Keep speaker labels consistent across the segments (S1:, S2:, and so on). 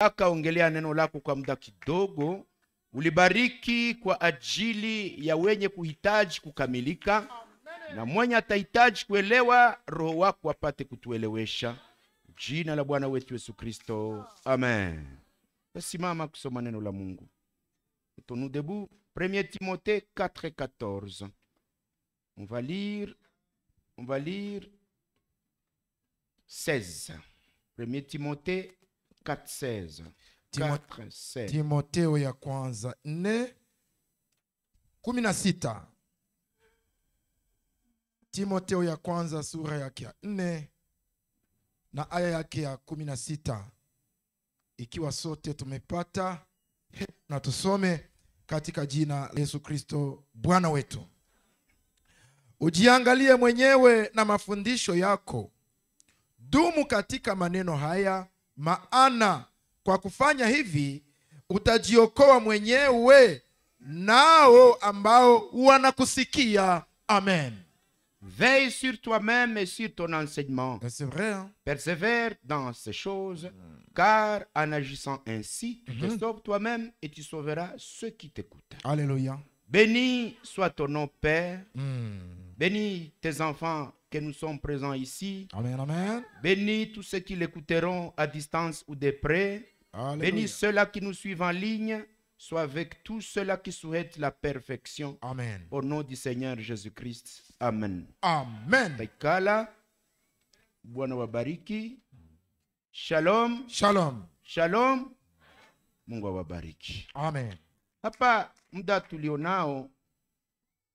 S1: nataka ongelea neno lako kwa muda kidogo, ulibariki kwa ajili ya wenye kuhitaji kukamilika na mwenye atahitaji kuelewa, roho wako apate kutuelewesha, jina la Bwana wetu Yesu Kristo Amen. Tasimama kusoma neno la Mungu nous debout 1 Timothée 4:14. et 14. On va lire, on va lire 16. 1 Timothée 4, Timoteo, 4, Timoteo ya kwanza 4 16 Timoteo ya kwanza sura yake ya 4 na aya yake ya 16 ikiwa sote tumepata na tusome katika jina la Yesu Kristo Bwana wetu. Ujiangalie mwenyewe na mafundisho yako, dumu katika maneno haya amen Veille sur toi-même et sur ton enseignement. Ben, c'est vrai. Hein. Persévère dans ces choses, car en agissant ainsi, tu te mhm. sauves toi-même et tu sauveras ceux qui t'écoutent. Alléluia. Béni soit ton nom, Père. Hmm. béni Bénis tes enfants que nous sommes présents ici. Amen, amen. Bénis tous ceux qui l'écouteront à distance ou de près. Bénis ceux-là qui nous suivent en ligne. Sois avec tous ceux-là qui souhaitent la perfection. Amen. Au nom du Seigneur Jésus-Christ. Amen. Amen. Bekala, Shalom. Shalom. Shalom. Mungu Amen. Hapa muda tulionao,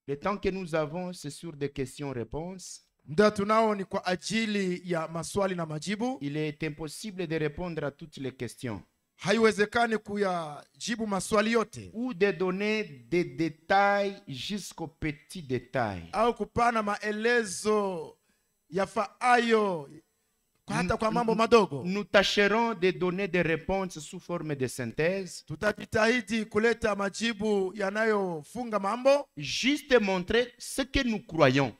S1: le temps que nous avons, c'est sur des questions-réponses. muda tunao ni kwa ajili ya maswali na majibu. Il est impossible de répondre à toutes les questions haiwezekani kuyajibu maswali yote ou de donner des détails jusqu'au petit détail. au kupana maelezo yafaayo nous, tâcherons de donner des réponses sous forme de synthèse. Juste montrer ce que nous croyons.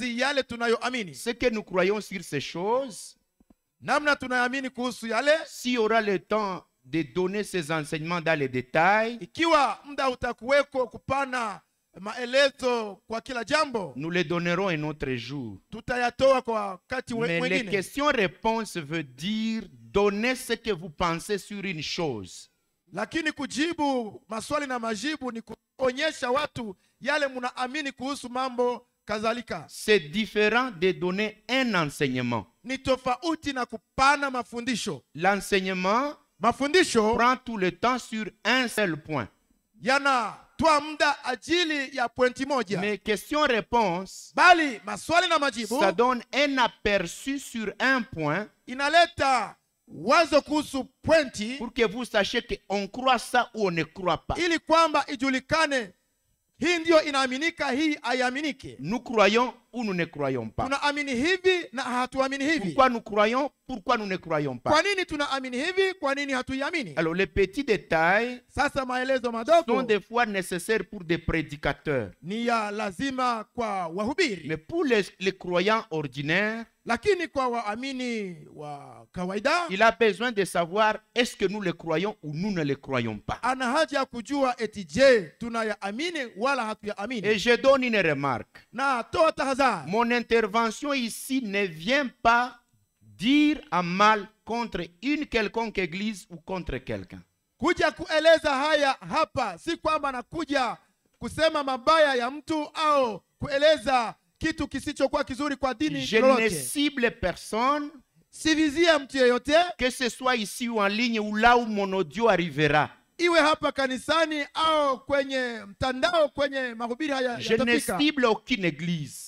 S1: Ce que nous croyons sur ces choses. S'il y aura le temps de donner ces enseignements dans les détails. Nous les donnerons un autre jour. Mais les questions-réponses veut dire donner ce que vous pensez sur une chose. C'est différent de donner un enseignement. L'enseignement prend tout le temps sur un seul point. Yana Tunatoa muda ajili ya pointi moja. Mais question réponse. Bali maswali na majibu. Ça donne un aperçu sur un point. Inaleta wazo kuhusu pointi. Pour que vous sachiez que on croit ça ou on ne croit pas. Ili kwamba ijulikane hii ndiyo inaaminika, hii haiaminiki. Nous croyons ou nous ne croyons pas. Pourquoi nous croyons, pourquoi nous ne croyons pas? Alors les petits détails sont des fois nécessaires pour des prédicateurs. Mais pour les, croyants ordinaires il a besoin de savoir est-ce que nous le croyons ou nous ne les croyons pas et je donne une remarque Belteshazzar. Mon intervention ici ne vient pas dire à mal contre une quelconque église ou contre quelqu'un. Kuja kueleza haya hapa si kwamba nakuja kusema mabaya ya mtu au kueleza kitu kisichokuwa kizuri kwa dini Je ne cible personne. Sivizie mtu yeyote. Que ce soit ici ou en ligne ou là où mon audio arrivera. Iwe hapa kanisani au kwenye mtandao kwenye mahubiri haya Je ne cible aucune église.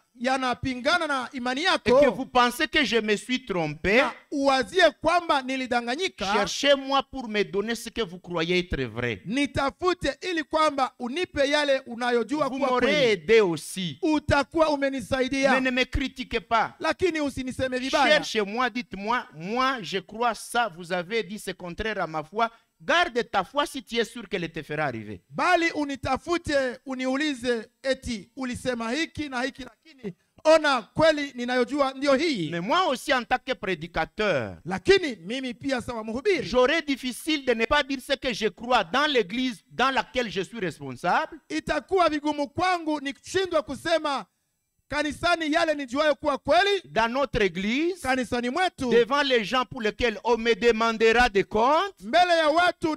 S1: et que vous pensez que je me suis trompé cherchez-moi pour me donner ce que vous croyez être vrai vous m'aurez aidé aussi mais ne me critiquez pas cherchez-moi dites-moi moi je crois ça vous avez dit ce contraire à ma foi Garde ta foi si tu es sûr qu'elle te fera arriver. Bali unitafute uniulize eti ulisema hiki na hiki lakini ona kweli ninayojua ndio hii. Mais moi aussi en tant que prédicateur. Lakini mimi pia sawa mhubiri. J'aurais difficile de ne pas dire ce que je crois dans l'église dans laquelle je suis responsable. Itakuwa vigumu kwangu nikushindwa kusema dans notre église devant les gens pour lesquels on me demandera des comptes tout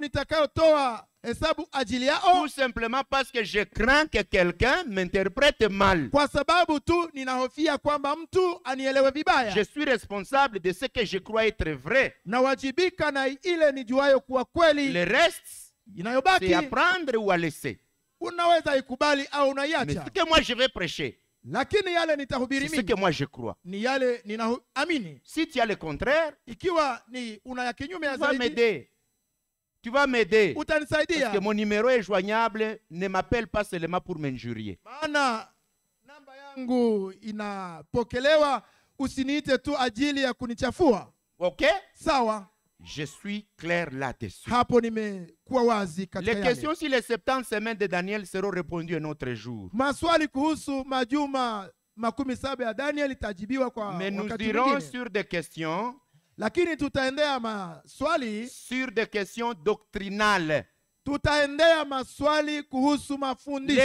S1: simplement parce que je crains que quelqu'un m'interprète mal je suis responsable de ce que je crois être vrai le reste inayobaki c'est à prendre ou à laisser C'est ce que moi je vais prêcher Lakini yale nitahubiri mimi. C'est ce que moi je crois. Ni yale ninaamini. Si tu as le contraire, ikiwa ni una ya kinyume ya zaidi. Tu vas m'aider. Utanisaidia. Parce que mon numéro est joignable, ne m'appelle pas seulement pour m'injurier. Maana namba yangu inapokelewa, usiniite tu ajili ya kunichafua. Okay? Sawa. Je suis clair là-dessus. Les questions sur les 70 semaines de Daniel seront répondues un autre jour. Mais nous dirons sur des questions sur des questions doctrinales les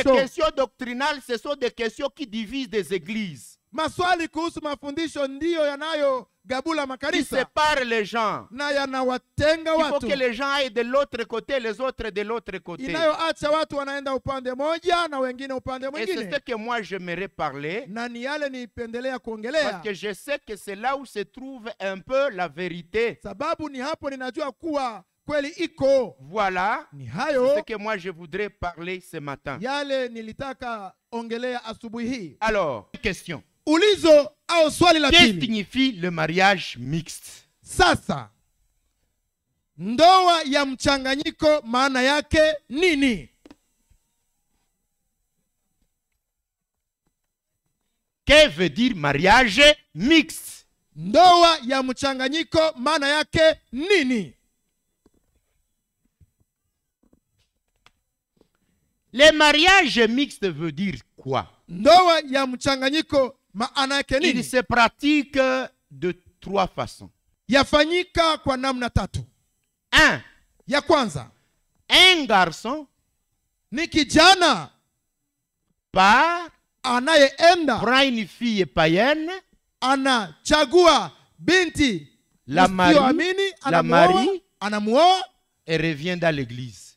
S1: questions doctrinales ce sont des questions qui divisent des églises maswali kuhusu mafundisho ndiyo yanayogabula makanisa sépare les gens na yanawatenga watu Il faut que les gens aillent de l'autre côté les autres de l'autre côté inayoacha watu wanaenda upande moja na wengine upande mwingine et c'est que moi j'aimerais parler na ni yale niipendelea kuongelea parce que je sais que c'est là où se trouve un peu la vérité sababu ni hapo ninajua kuwa Voilà ce que moi je voudrais parler ce matin. yale nilitaka ongelea asubuhi hii Alors, question. Ulizo au la Que signifie le mariage mixte? Sasa ndoa ya mchanganyiko maana yake nini? Que veut dire mariage mixte? Ndoa ya mchanganyiko maana yake nini? Le mariage mixte veut dire quoi? Ndoa ya mchanganyiko il se pratique de trois façons. Yafanyika kwa namna tatu. Un. Ya kwanza. Un garçon ni par anayeenda prend une fille païenne chagua binti la marie, la marie anamuoa et revient dans l'église.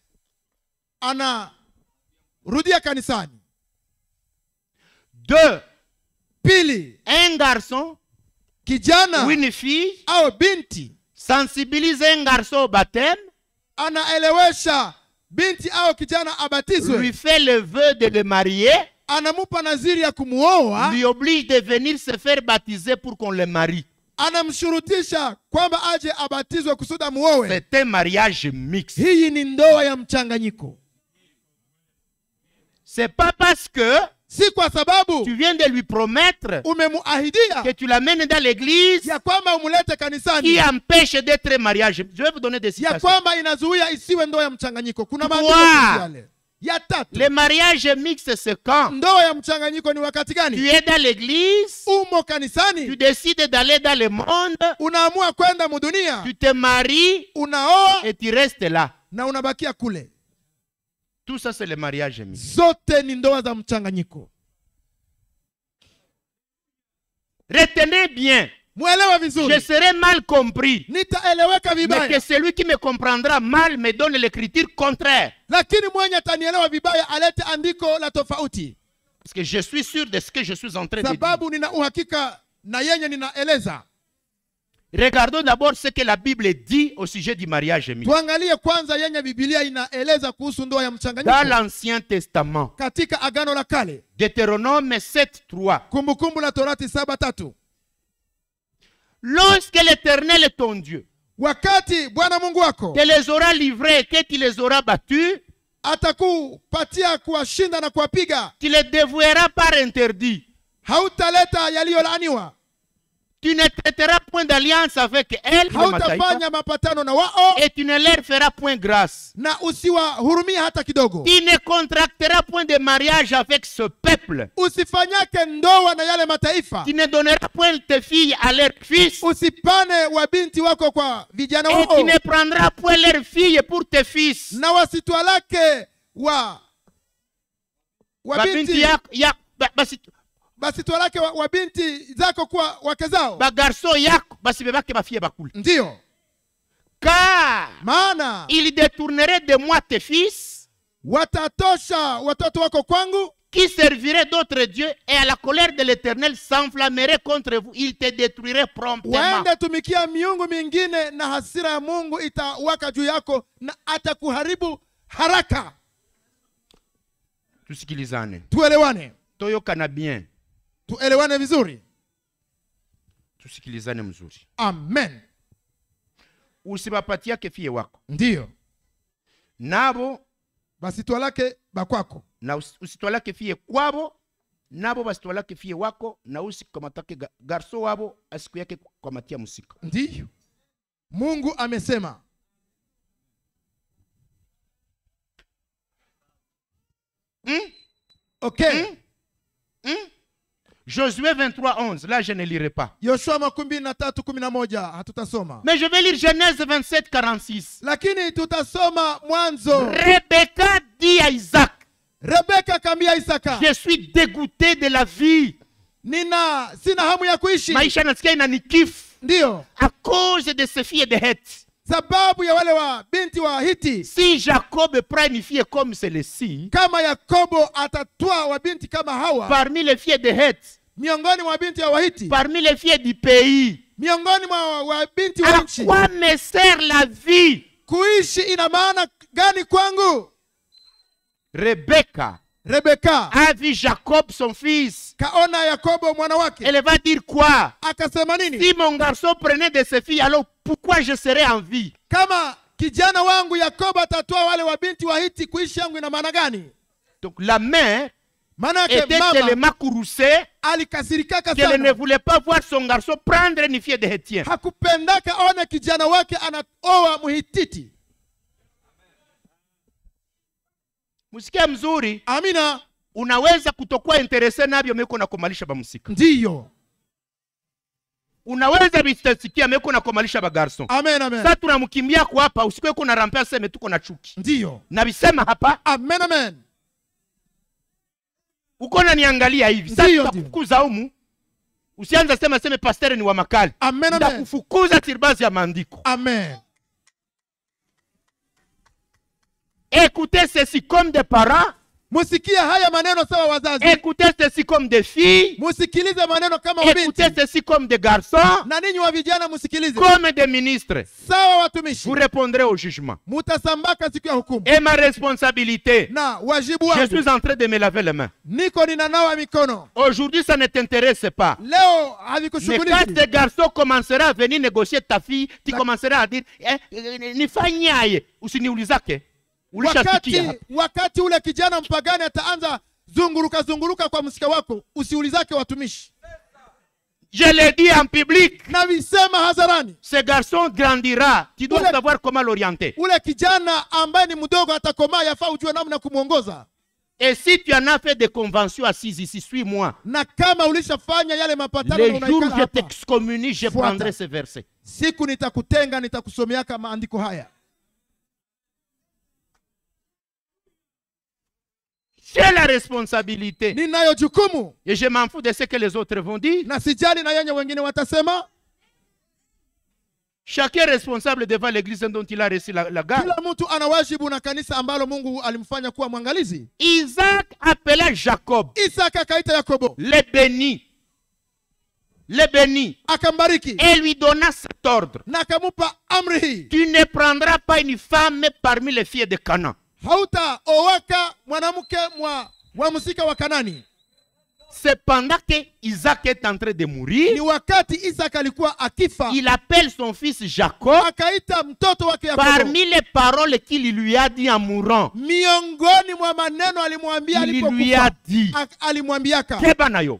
S1: Ana rudia kanisani. Deux pili un garçon kijana ou une fille au binti sensibiliser un garçon au baptême anaelewesha binti au kijana abatizwe lui fait le vœu de le marier anamupa naziri ya kumuoa lui oblige de venir se faire baptiser pour qu'on le marie anamshurutisha kwamba aje abatizwe kusuda muowe c'est un mariage mix hii ni ndoa ya mchanganyiko c'est pas parce que tu viens de lui promettre que tu l'amènes dans l'église qui empêche d'être mariage. Je vais vous donner des citations. Le mariage mixte c'est quand? Tu es dans l'église. Tu décides d'aller dans le monde. Tu te maries. Et tu restes là. Tout ça, c'est le mariage. Zote Retenez bien. Je serai mal compris. Mais que celui qui me comprendra mal me donne l'écriture contraire. Parce que je suis sûr de ce que je suis en train de dire. Regardons d'abord ce que la Bible dit au sujet du mariage émis. Dans l'Ancien Testament, Deutéronome 7.3 Lorsque l'Éternel est ton Dieu, tu les auras livrés et que tu les auras battus, tu les dévoueras par interdit tu ne traiteras point d'alliance avec elles et tu ne leur feras point grâce tu ne contracteras point de mariage avec ce peuple tu ne donneras point tes filles à leurs fils et tu ne prendras point leurs filles pour tes fils basi tuwalake wabinti wa zako kuwa wake zao, bagarso yako basi bebake bafie bakule. Ndiyo, ka maana ili détournerait de moi tes fils, watatosha watoto wako kwangu qui servirait d'autres dieux et à la colère de l'Éternel s'enflammerait contre vous, il te détruirait promptement. Waende tumikia miungu mingine na hasira ya Mungu itawaka juu yako na atakuharibu haraka. Tusikilizane, tuelewane, toyokana bien tuelewane vizuri, tusikilizane mzuri. Amen. usibapatia fie wako, ndiyo nabo basitwalake bakwako, na usitwalake fie kwabo, nabo basitwalake fie wako, na usikamatake garso wabo asiku yake kukamatia musika. Ndiyo Mungu amesema mm? Okay. Mm? Mm? Josué 23, 11. Là, je ne lirai pas. Mais je vais lire Genèse 27, 46. Rebecca dit à Isaac. Je suis dégoûté de la vie. Nina, sina hamu ya kuishi. Maisha À cause de ce filles de Heth. sababu ya wale wa binti wa hiti si jacob prend une fille comme celle-ci kama yakobo wa binti kama hawa parmi les filles de het miongoni mwa binti ya wahiti parmi les filles du pays miongoni mwa wa binti wa nchi kwa meser la vie kuishi ina maana gani kwangu rebeka Rebecca a vu Jacob son fils. Kaona Yakobo mwana wake. Elle va dire quoi? Akasema nini? Si mon garçon prenait de ses filles alors pourquoi je serai en vie kama kijana wangu yakobo atatoa wale wabinti wa hiti kuishi yangu ina maana gani donc la mère était tellement courroucée qu'elle ne voulait pas voir son garçon prendre une fille de Hétien. hakupendaka kijana wake anaoa mhititi msikia mzuri amina unaweza kutokuwa interese navyo meko na kumalisha bamsika ndiyo unaweza bitasikia meko na nakomalisha bagarson amen, amen. Sa tunamkimbia kwa hapa usikweko na rampe aseme tuko na chuki, ndio nabisema hapa amen, amen. Uko niangalia hivi sasa, tutakufukuza humu Usianza sema seme pastere ni wa makali. Amen, amen. Kufukuza sirbazi ya maandiko. Amen. Écoutez ceci comme des parents Musikie haya maneno sawa wazazi. Écoutez ceci comme des filles. Musikilize maneno kama wabinti. Écoutez ceci comme des garçons. Na ninyi wa vijana musikilize. Comme des ministres. Sawa watumishi. Vous répondrez au jugement. Mutasambaka siku ya hukumu. Et ma responsabilité. Na wajibu wangu. Je suis en train de me laver les mains. Niko ninanawa mikono. Aujourd'hui ça ne t'intéresse pas. Leo havikushughulishi. Mais quand ce garçon commencera à venir négocier ta fille, tu commenceras à dire eh, nifanyaye usiniulizake wakati, wakati ule kijana mpagani ataanza zunguruka zunguruka kwa msika wako, usiulizake watumishi. Je le dis en public. Na visema hadharani. Ce garçon grandira. Tu dois savoir comment l'orienter. Ule kijana ambaye ni mdogo atakoma yafaa ujue namna kumuongoza. Et si tu en as fait des conventions assises ici, suis-moi. Na kama ulishafanya yale mapatano Les jours je t'excommunie, je prendrai ce verset. Siku nitakutenga nitakusomeaka maandiko haya. J'ai la responsabilité. Et je m'en fous de ce que les autres vont dire. Chacun est responsable devant l'église dont il a reçu la, garde. Isaac appela Jacob. Isaac Le béni. Le béni. Et lui donna cet ordre. Tu ne prendras pas une femme parmi les filles de Canaan hautaoweka mwanamke mwa wamsika wa Kanani. C'est pendant que Isaac est en train de mourir. Ni wakati Isaac alikuwa akifa. Il appelle son fils Jacob. Akaita mtoto wake Yakobo. Parmi les paroles qu'il lui a dit en mourant. Miongoni mwa maneno alimwambia alipokufa. Il lui a dit. Alimwambiaka. yo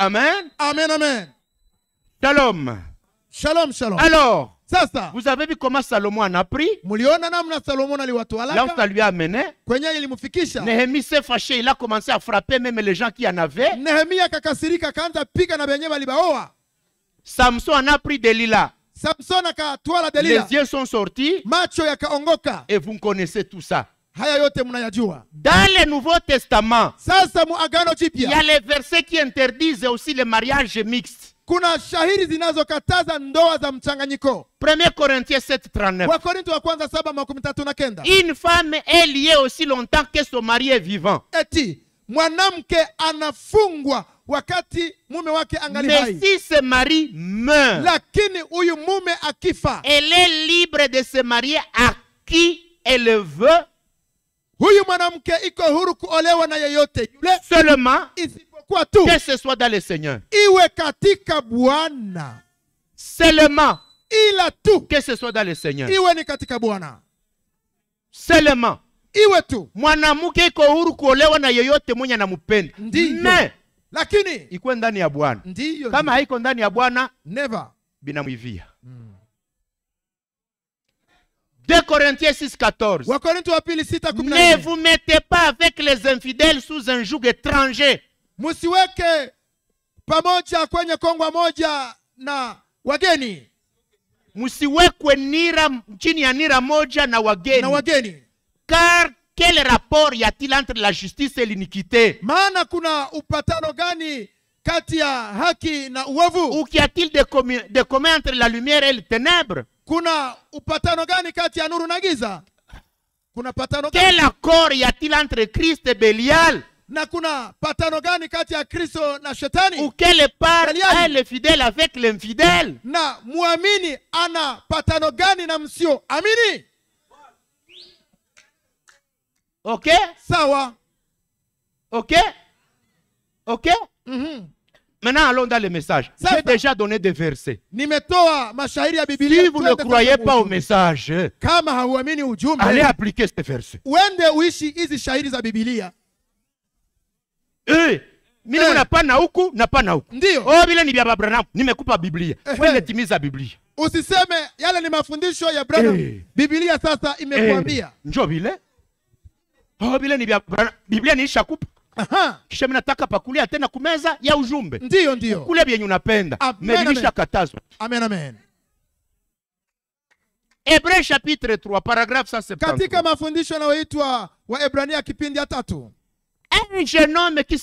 S1: Amen. Amen, amen. Shalom. Shalom, shalom. Alors, sasa vous avez vu comment Salomon en a pris muliona namna Salomon aliwatwalaka là où ça lui a amené kwenye ilimfikisha Nehemie s'est fâché il a commencé à frapper même les gens qui en avaient Nehemia akakasirika akaanza piga na benye balibaoa Samson en a pris Delila Samson akatwala Delila les yeux sont sortis macho yakaongoka et vous connaissez tout ça haya yote mnayajua dans le nouveau testament sasa mu jipya ya les versets qui interdisent aussi le mariage mixte kuna shahiri zinazokataza ndoa za mchanganyiko 1 Corinthiens 7:39 Wakorintho wa kwanza 7:39 Une femme est liée aussi longtemps que son mari est vivant. Eti mwanamke anafungwa wakati mume wake angali hai. Mais si ce mari meurt, lakini huyu mume akifa, elle est libre de se marier à qui elle veut huyu mwanamke iko huru kuolewa na yeyote yule seulement isipokuwa tu que ce soit dans le seigneur iwe katika bwana seulement ila tu que ce soit dans le seigneur iwe ni katika bwana seulement iwe tu mwanamke iko huru kuolewa na yeyote mwenye anampenda ndiyo lakini ikuwe ndani ya bwana ndiyo kama haiko ndani ya bwana never binamuivia mm. 2 Corinthiens 6, 14. Ne vous mettez pas avec les infidèles sous un joug étranger. Musiweke pamoja kwenye kongwa moja na wageni. Musiwekwe nira chini ya nira moja na wageni. Na wageni. Car quel rapport y a-t-il entre la justice et l'iniquité? Maana kuna upatano gani kati ya haki na uovu? Ou qu'y de, commun, de commun entre la lumière et les ténèbres? Kuna upatano gani kati ya nuru na giza? Kuna patano gani? Quel accord y a-t-il entre Christ et Bélial? na kuna patano gani kati ya Kristo na shetani? Ou quelle part est le fidèle avec l'infidèle? Na muamini ana patano gani na msio amini? Okay? Sawa. Okay? Okay? Mm-hmm. Maintenant, allons dans le message. J'ai déjà donné des versets. Si vous ne croyez pas au message, eh, allez appliquer ces versets. Eh, mimi eh, unapana huku napana huku, ndio oh, vile ni vya Abraham. Nimekupa Biblia eh, wewe timiza Biblia, usiseme yale ni mafundisho ya Abraham eh, Biblia sasa imekwambia eh, njoo vile oh, vile ni vya Abraham. Biblia niishakupa Shem, nataka pakulia tena kumeza ya ujumbe, ndio ndio kule vyenye unapenda melilisha katazo Amen, amen. Hebreu chapitre 3 paragraf 170 katika mafundisho yanayoitwa Waebrania kipindi ya tatu, un jeune homme qui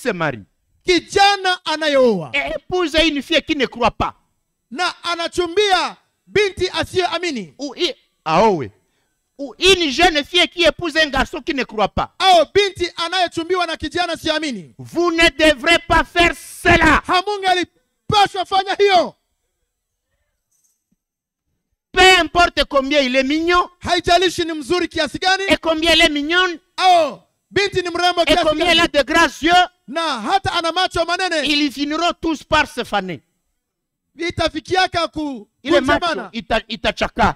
S1: kijana anayeoa, épouse ini fie kine kruapa na anachumbia binti asiyoamini, aowe ou une jeune fille qui épouse un garçon qui ne croit pas. Au binti anayechumbiwa na kijana siamini. Vous ne devrez pas faire cela. Hamungepaswa fanya hiyo. Peu importe combien il est mignon. Haijalishi ni mzuri kiasi gani. Et combien elle est mignonne. Oh, binti ni mrembo kiasi gani. Et combien elle a de gracieux. Na hata ana macho manene. Ils finiront tous par se faner itafikiaka ku ile macho ita, itachakaa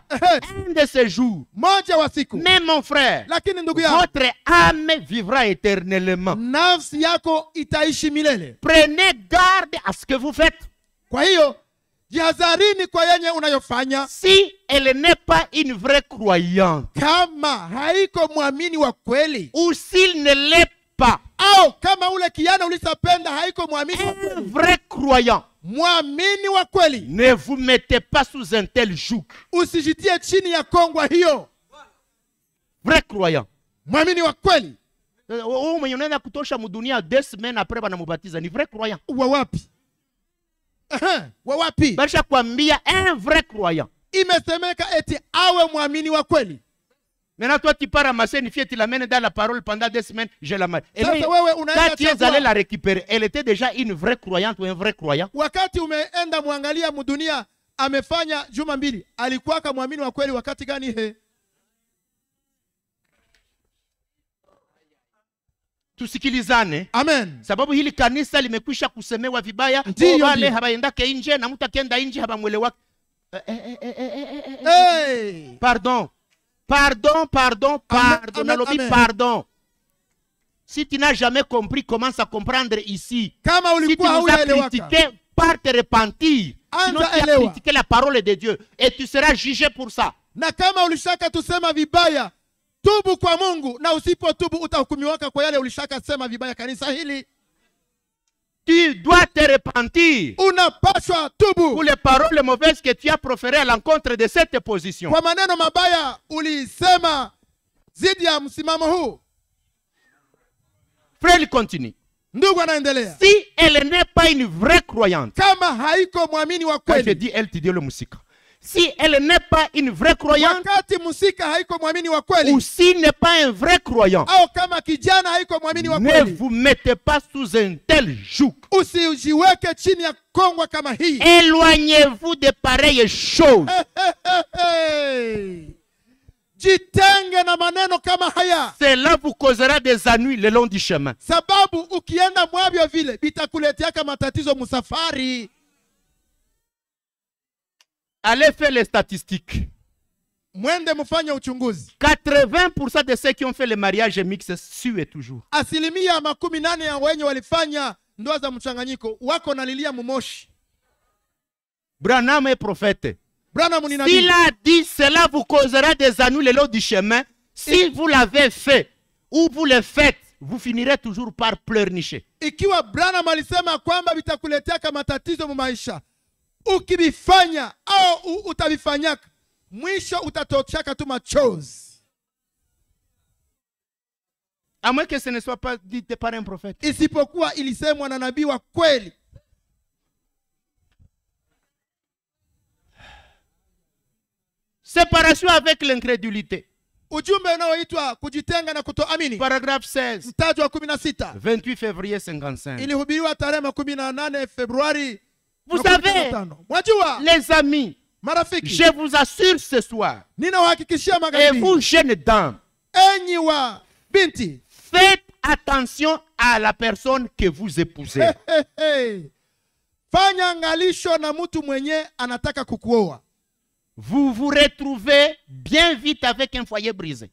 S1: un de ces jours moja wa siku mais mon frère lakini ndugu yangu votre âme vivra éternellement nafsi yako itaishi milele prenez garde à ce que vous faites kwa hiyo jihadharini kwa yenye unayofanya si elle n'est pas une vraie croyante kama haiko mwamini wa kweli ou s'il ne l'est pas au kama ule kijana ulisapenda haiko mwamini un vrai croyant mwamini wa kweli ne vous mettez pas sous un tel joug usijitie chini ya kongwa hiyo vrai croyant mwamini wa kweli huyu eh, oh, oh, mwenye unaenda kutosha mudunia deux semaines apre banamubatiza ni vrai croyant wa wapi wa wapi baisha kuambia un vrai croyant imesemeka eti awe mwamini wa kweli Maintenant, toi, tu pars ramasser une fille, tu l'amènes dans la parole pendant deux semaines, je la mets. Et lui, quand tu es allé la récupérer, elle était déjà une vraie croyante ou un vrai croyant. Wakati umeenda mwangalia mudunia, amefanya juma mbili, alikuwa kamwamini wa kweli wakati gani he? tusikilizane amen sababu hili kanisa limekwisha kusemewa vibaya wale habaendake nje na mtu akienda nje habamwelewake eh, eh, eh, eh, eh, eh, eh, eh. eh, eh. pardon Pardon, pardon, pardon. Amen, amen, amen. pardon. Si tu n'as jamais compris, commence à comprendre ici. Kama si tu nous as critiqué, pars te repentir. Sinon, tu as critiqué la parole de Dieu et tu seras jugé pour ça. Na kama ulishaka tusema vibaya, tubu kwa Mungu na usipotubu utahukumiwa kwa yale ulishaka sema vibaya kanisa hili. Tu dois te repentir pour les paroles mauvaises que tu as proférées à l'encontre de cette position. Frère, il continue. Si elle n'est pas une vraie croyante, quand je dis elle, te dit le musique si elle n'est pas une vraie croyante, ou si elle n'est pas un vrai croyant, ne vous mettez pas sous un tel joug. Éloignez-vous de pareilles choses. Cela vous causera des ennuis le long du chemin. sababu ukienda mwavyo Allez faire les statistiques. 80% de ceux qui ont fait le mariage mixte suent toujours. Branham est prophète. Il a dit cela vous causera des ennuis le long du chemin, si vous l'avez fait ou vous le faites, vous finirez toujours par pleurnicher. Ikiwa Branham alisema kwamba bitakuletea kama tatizo mu maisha, ukivifanya au utavifanyaka mwisho utatoshaka tu machozi que ce ne soit pas par un prophète isipokuwa ilisemwa na nabii wa kweli séparation avec l'incrédulité ujumbe unaoitwa kujitenga na kutoamini paragraphe 16 mtaji wa 16 28 février 55 ilihubiriwa tarehe 18 februari Vous savez, les amis, je vous assure ce soir, et vous, jeunes dames, faites attention à la personne que vous épousez. Vous vous retrouvez bien vite avec un foyer brisé.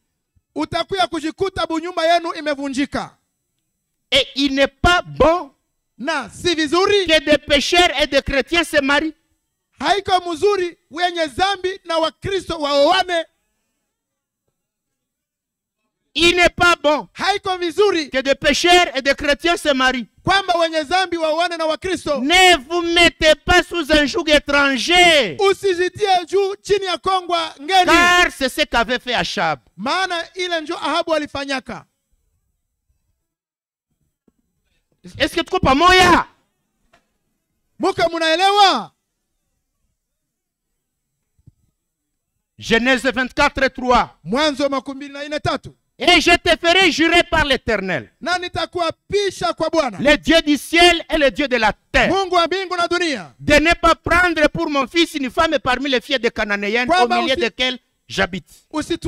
S1: Et il n'est pas bon na si vizuri que des pécheurs et des chrétiens se marient. Haiko mzuri wenye zambi na Wakristo waoane. Il n'est pas bon haiko vizuri que des pécheurs et des chrétiens se marient. kwamba wenye zambi waoane na Wakristo. Ne vous mettez pas sous un joug étranger, usijitie juu chini ya kongwa ngeni, car c'est ce qu'avait fait Achab. Maana ile njo Ahabu alifanyaka. Est-ce que tuko pamoja? Muko mnaelewa? Genèse 24 et 3. Et je te ferai jurer par l'Éternel. Le Dieu du ciel et le Dieu de la terre. De ne pas prendre pour mon fils une femme parmi les filles de Cananéens au milieu usi... desquelles j'habite. qui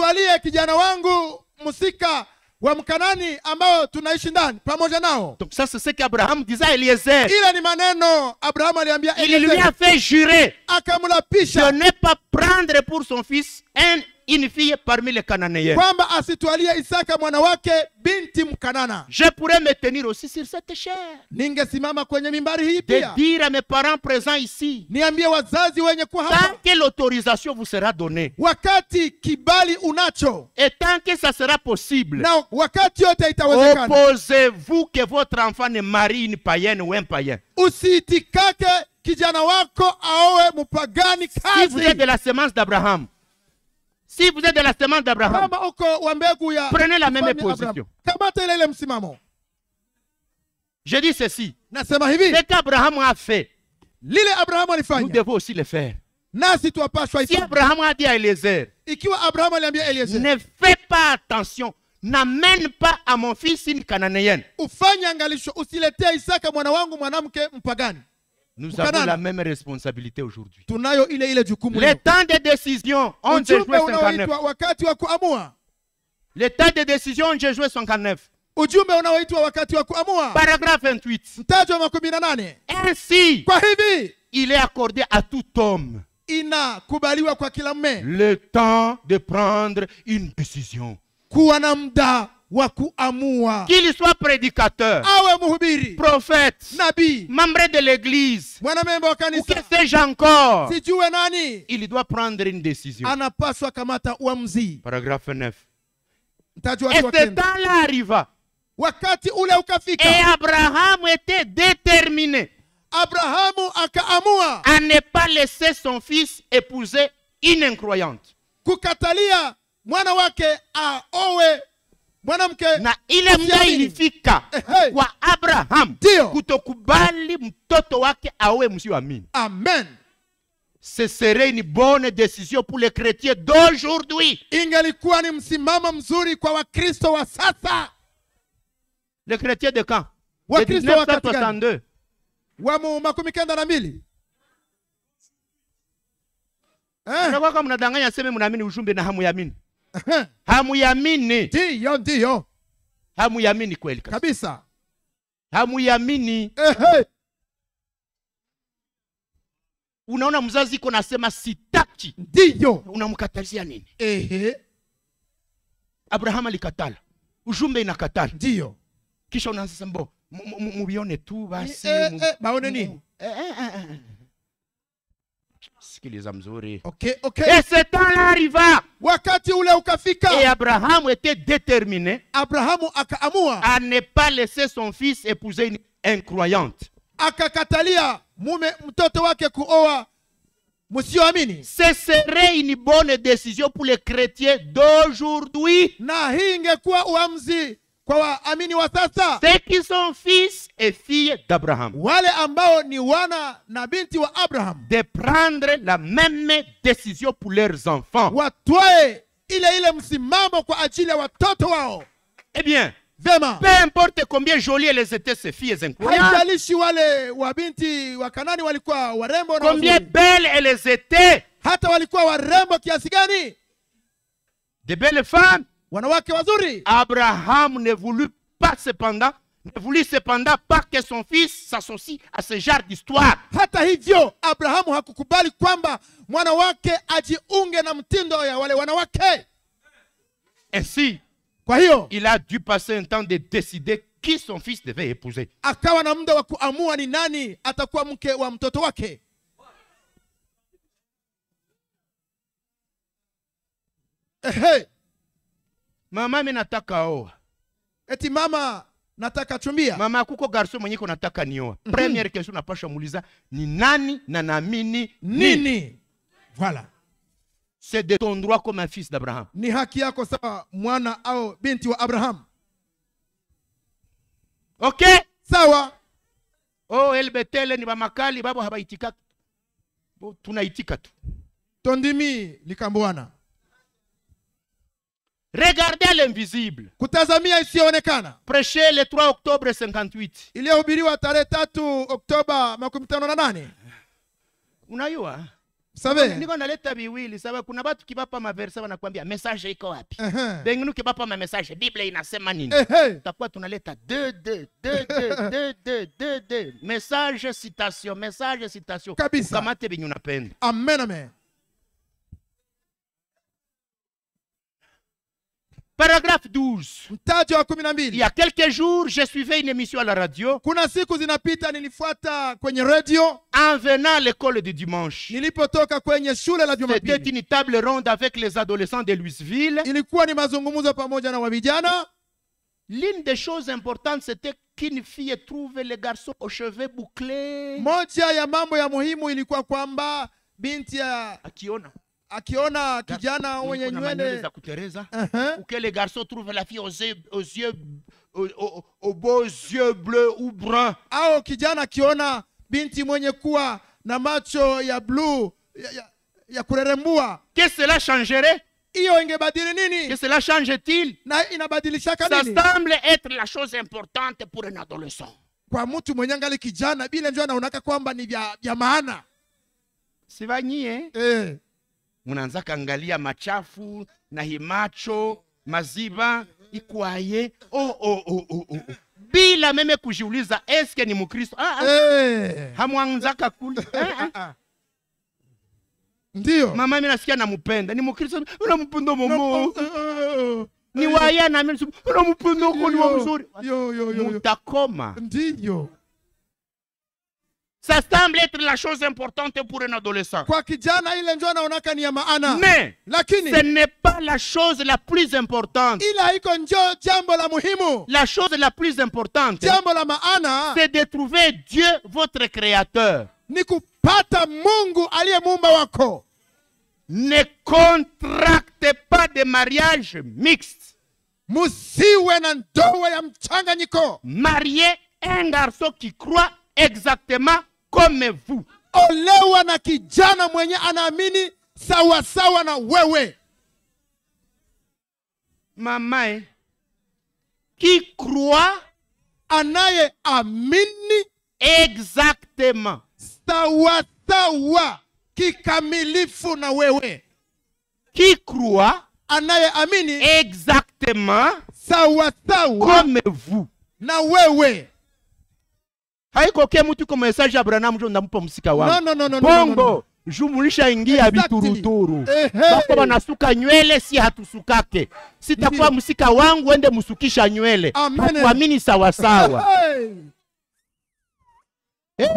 S1: kijana wangu Musika. Wamkanani ambao tunaishi ndani pamoja nao. Donc ça c'est ce qu'Abraham disait à Eliezer. Ile ni maneno Abraham aliambia Eliezer. Il lui a fait jurer. De ne pas prendre pour son fils un une fille parmi les Cananéens. Kwamba asitwalie Isaka mwana wake binti Mkanana. Je pourrais me tenir aussi sur cette chair. Ningesimama kwenye mimbari hii pia. De dire à mes parents présents ici. Niambie wazazi wenye kuwa hapa. Tant que l'autorisation vous sera donnée. Wakati kibali unacho. Et tant que ça sera possible. Na wakati yote itawezekana. Opposez-vous que votre enfant ne marie une païenne ou un païen. Usiitikake kijana wako aoe mpagani kazi. Si vous êtes de la semence d'Abraham. Si vous êtes de la semence d'Abraham, prenez la même position. Je dis ceci. Ce qu'Abraham a fait, nous devons aussi le faire. Si Abraham a dit à Eliezer, ne fais pas attention, n'amène pas à mon fils une cananéenne. Nous avons la même responsabilité aujourd'hui. Le temps de décision, on déjoué 59. Le temps de décision, on déjoué 59. paragraphe 28 ainsi il est accordé à tout homme le temps de prendre une décision qu'il soit prédicateur, prophète, membre de l'église, ou que sais-je encore, il doit prendre une décision. Paragraphe 9. Et ce temps-là arriva. Et Abraham était déterminé à ne pas laisser son fils épouser une incroyante. kukatalia mwana wake Owe. mwanamke na ile muda ilifika hey. kwa abraham Dio. kutokubali mtoto wake awe msioamini amen ce serait une bonne décision pour les chrétiens d'aujourd'hui ingelikuwa ni msimamo mzuri kwa wakristo wa sasa les chrétiens de quand wakristo wa 1962 wa makumi kenda na mbili eh. Kwa kama mnadanganya seme mnaamini ujumbe na hamu yaamini hamuyamini ndiyo ndiyo hamuyamini kweli kabisa, kabisa. hamuyamini hey. unaona mzazi iko nasema sitaki ndiyo unamkatazia nini Ehe. abrahamu alikatala ujumbe inakatala ndiyo kisha unaanza sambo mubione tu basi eh, baone eh, eh, nini eh, eh, eh. eh sikiliza mzuri okay, okay. et ce temps-là arriva wakati ule ukafika et abraham était déterminé abrahamu akaamua à ne pas laisser son fils épouser une incroyante akakatalia mume mtoto wake kuoa msioamini ce serait une bonne décision pour les chrétiens d'aujourd'hui na hii ingekuwa uamzi wa sasa, ceux qui sont fils et filles d'Abraham, wale ambao ni wana na binti wa Abraham, de prendre la même décision pour leurs enfants, watwae ile ile msimamo kwa ajili ya watoto wao. Eh bien, Vema. Peu importe combien jolies elles étaient ces filles incroyables. Haijalishi wale binti wa Kanani walikuwa warembo na Combien belles elles étaient. Hata walikuwa warembo kiasi gani? De belles femmes wanawake wazuri abraham ne voulut pas cependant ne voulut cependant pas que son fils s'associe à ce genre d'histoire hata hivyo Abraham hakukubali kwamba mwana wake ajiunge na mtindo ya wale wanawake ainsi kwa hiyo il a dû passer un temps de décider qui son fils devait épouser akawa na muda wa kuamua ni nani atakuwa mke wa mtoto wake mama mi nataka oa eti mama nataka chumbia mama kuko garso mwenye mwenyeko nataka nioa mm -hmm. premiere question napasha muuliza ni nani na naamini nini, nini? voilà c'est de ton droit comme un fils d'abraham ni haki yako sawa mwana au binti wa abraham ok sawa oh elbetele ni bamakali babo habaitikaki tunaitika tu tondimi likambwana Regardez à l'invisible. Kutazamia isiyoonekana. Prêché le 3 octobre 58. Iliyohubiriwa tarehe 3 Oktoba 58. Unajua? Sabe? Niko naleta biwili sababu kuna watu kibapa ma maversa wanakuambia message iko wapi? Uh -huh. Bengine kibapa ma message Biblia inasema nini? Uh -huh. Tutakuwa tunaleta de de de de de de de message citation message citation. Kabisa. Kamate binyu napenda. Amen amen. Paragraphe 12. Il y a quelques jours, je suivais une émission à la radio. En venant à l'école du dimanche. C'était une table ronde avec les adolescents de Louisville. L'une des choses importantes, c'était qu'une fille trouvait les garçons aux cheveux bouclés. Moja ya mambo ya muhimu ilikuwa kwamba binti ya Akiona akiona kijana mwenye nywele za kutereza uh-huh. ou que les garçons trouvent la fille aux yeux, aux yeux aux, beaux yeux bleus ou bruns au kijana akiona binti mwenye kuwa na macho ya blue ya, ya, ya quest que cela changerait Iyo ingebadili nini que cela change-t-il na inabadilishaka nini ça semble être la chose importante pour un adolescent kwa mtu mwenye angali kijana bila njo anaonaka kwamba ni vya maana sivanyie eh unaanza kaangalia machafu na himacho maziba ikwaye oh, oh, oh, oh, oh. bila meme kujiuliza eske ni mukristo ah, ah. hey. hamwanzaka kuli ah, ah. ndio mama mi nasikia namupenda ni mukristo unampenda momo
S2: ni waya nami
S1: unampenda uko ni wa mzuri mutakoma ndio Ça semble être la chose importante pour un adolescent. Mais ce n'est pas la chose la plus importante. La chose la plus importante, c'est de trouver Dieu, votre créateur. Ne contractez pas de mariage mixte. Mariez un garçon qui croit exactement comme vous. Olewa na kijana mwenye anaamini sawa na wewe. Mamae qui croit anaye amini exactement Sawa sawasawa kikamilifu na wewe. Qui croit anaye amini exactement Sawa sawa comme vous na wewe haikokee ke iko mesaji ya abraham njo ndampa msika wangu. No, no, non Bongo no, no, ingia bituruturu eh, hey. bako banasuka nywele, si hatusukake, sitakuwa musika wangu ende musukisha nywele, takuamini sawasawa.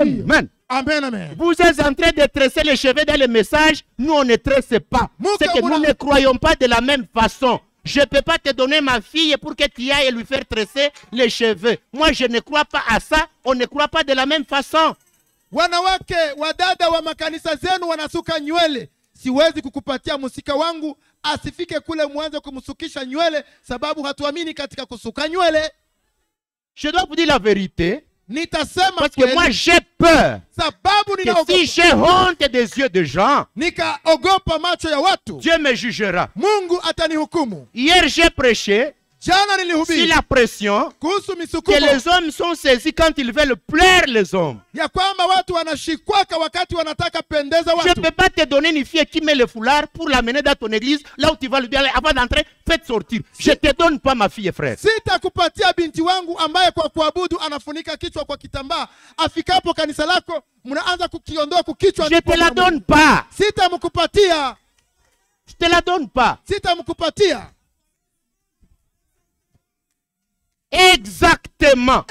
S1: Amen. Amen, amen. Vous êtes en train de tresser les cheveux dans le message. Nous, on ne tresse pas. C'est que nous ne croyons pas de la même façon. Je ne peux pas te donner ma fille pour que tu ailles lui faire tresser les cheveux. Moi, je ne crois pas à ça on ne croit pas de la même façon. Wanawake wadada wa makanisa zenu wanasuka nywele, siwezi kukupatia msika wangu asifike kule mwanze kumsukisha nywele, sababu hatuamini katika kusuka nywele. Je dois vous dire la vérité. Nitasema parce que moi j'ai peur. Sababu que si j'ai honte des yeux des gens, ogopa macho ya watu, Dieu me jugera. Mungu atanihukumu. Hier j'ai prêché c'est la pression que les hommes sont saisis quand ils veulent plaire les hommes. Je ne peux pas te donner une fille qui met le foulard pour l'amener dans ton église, là où tu vas lui dire avant d'entrer, faites sortir. Je ne te donne pas ma fille, frère. je binti kuabudu kwa je te la donne pas je je te la donne pas exactement.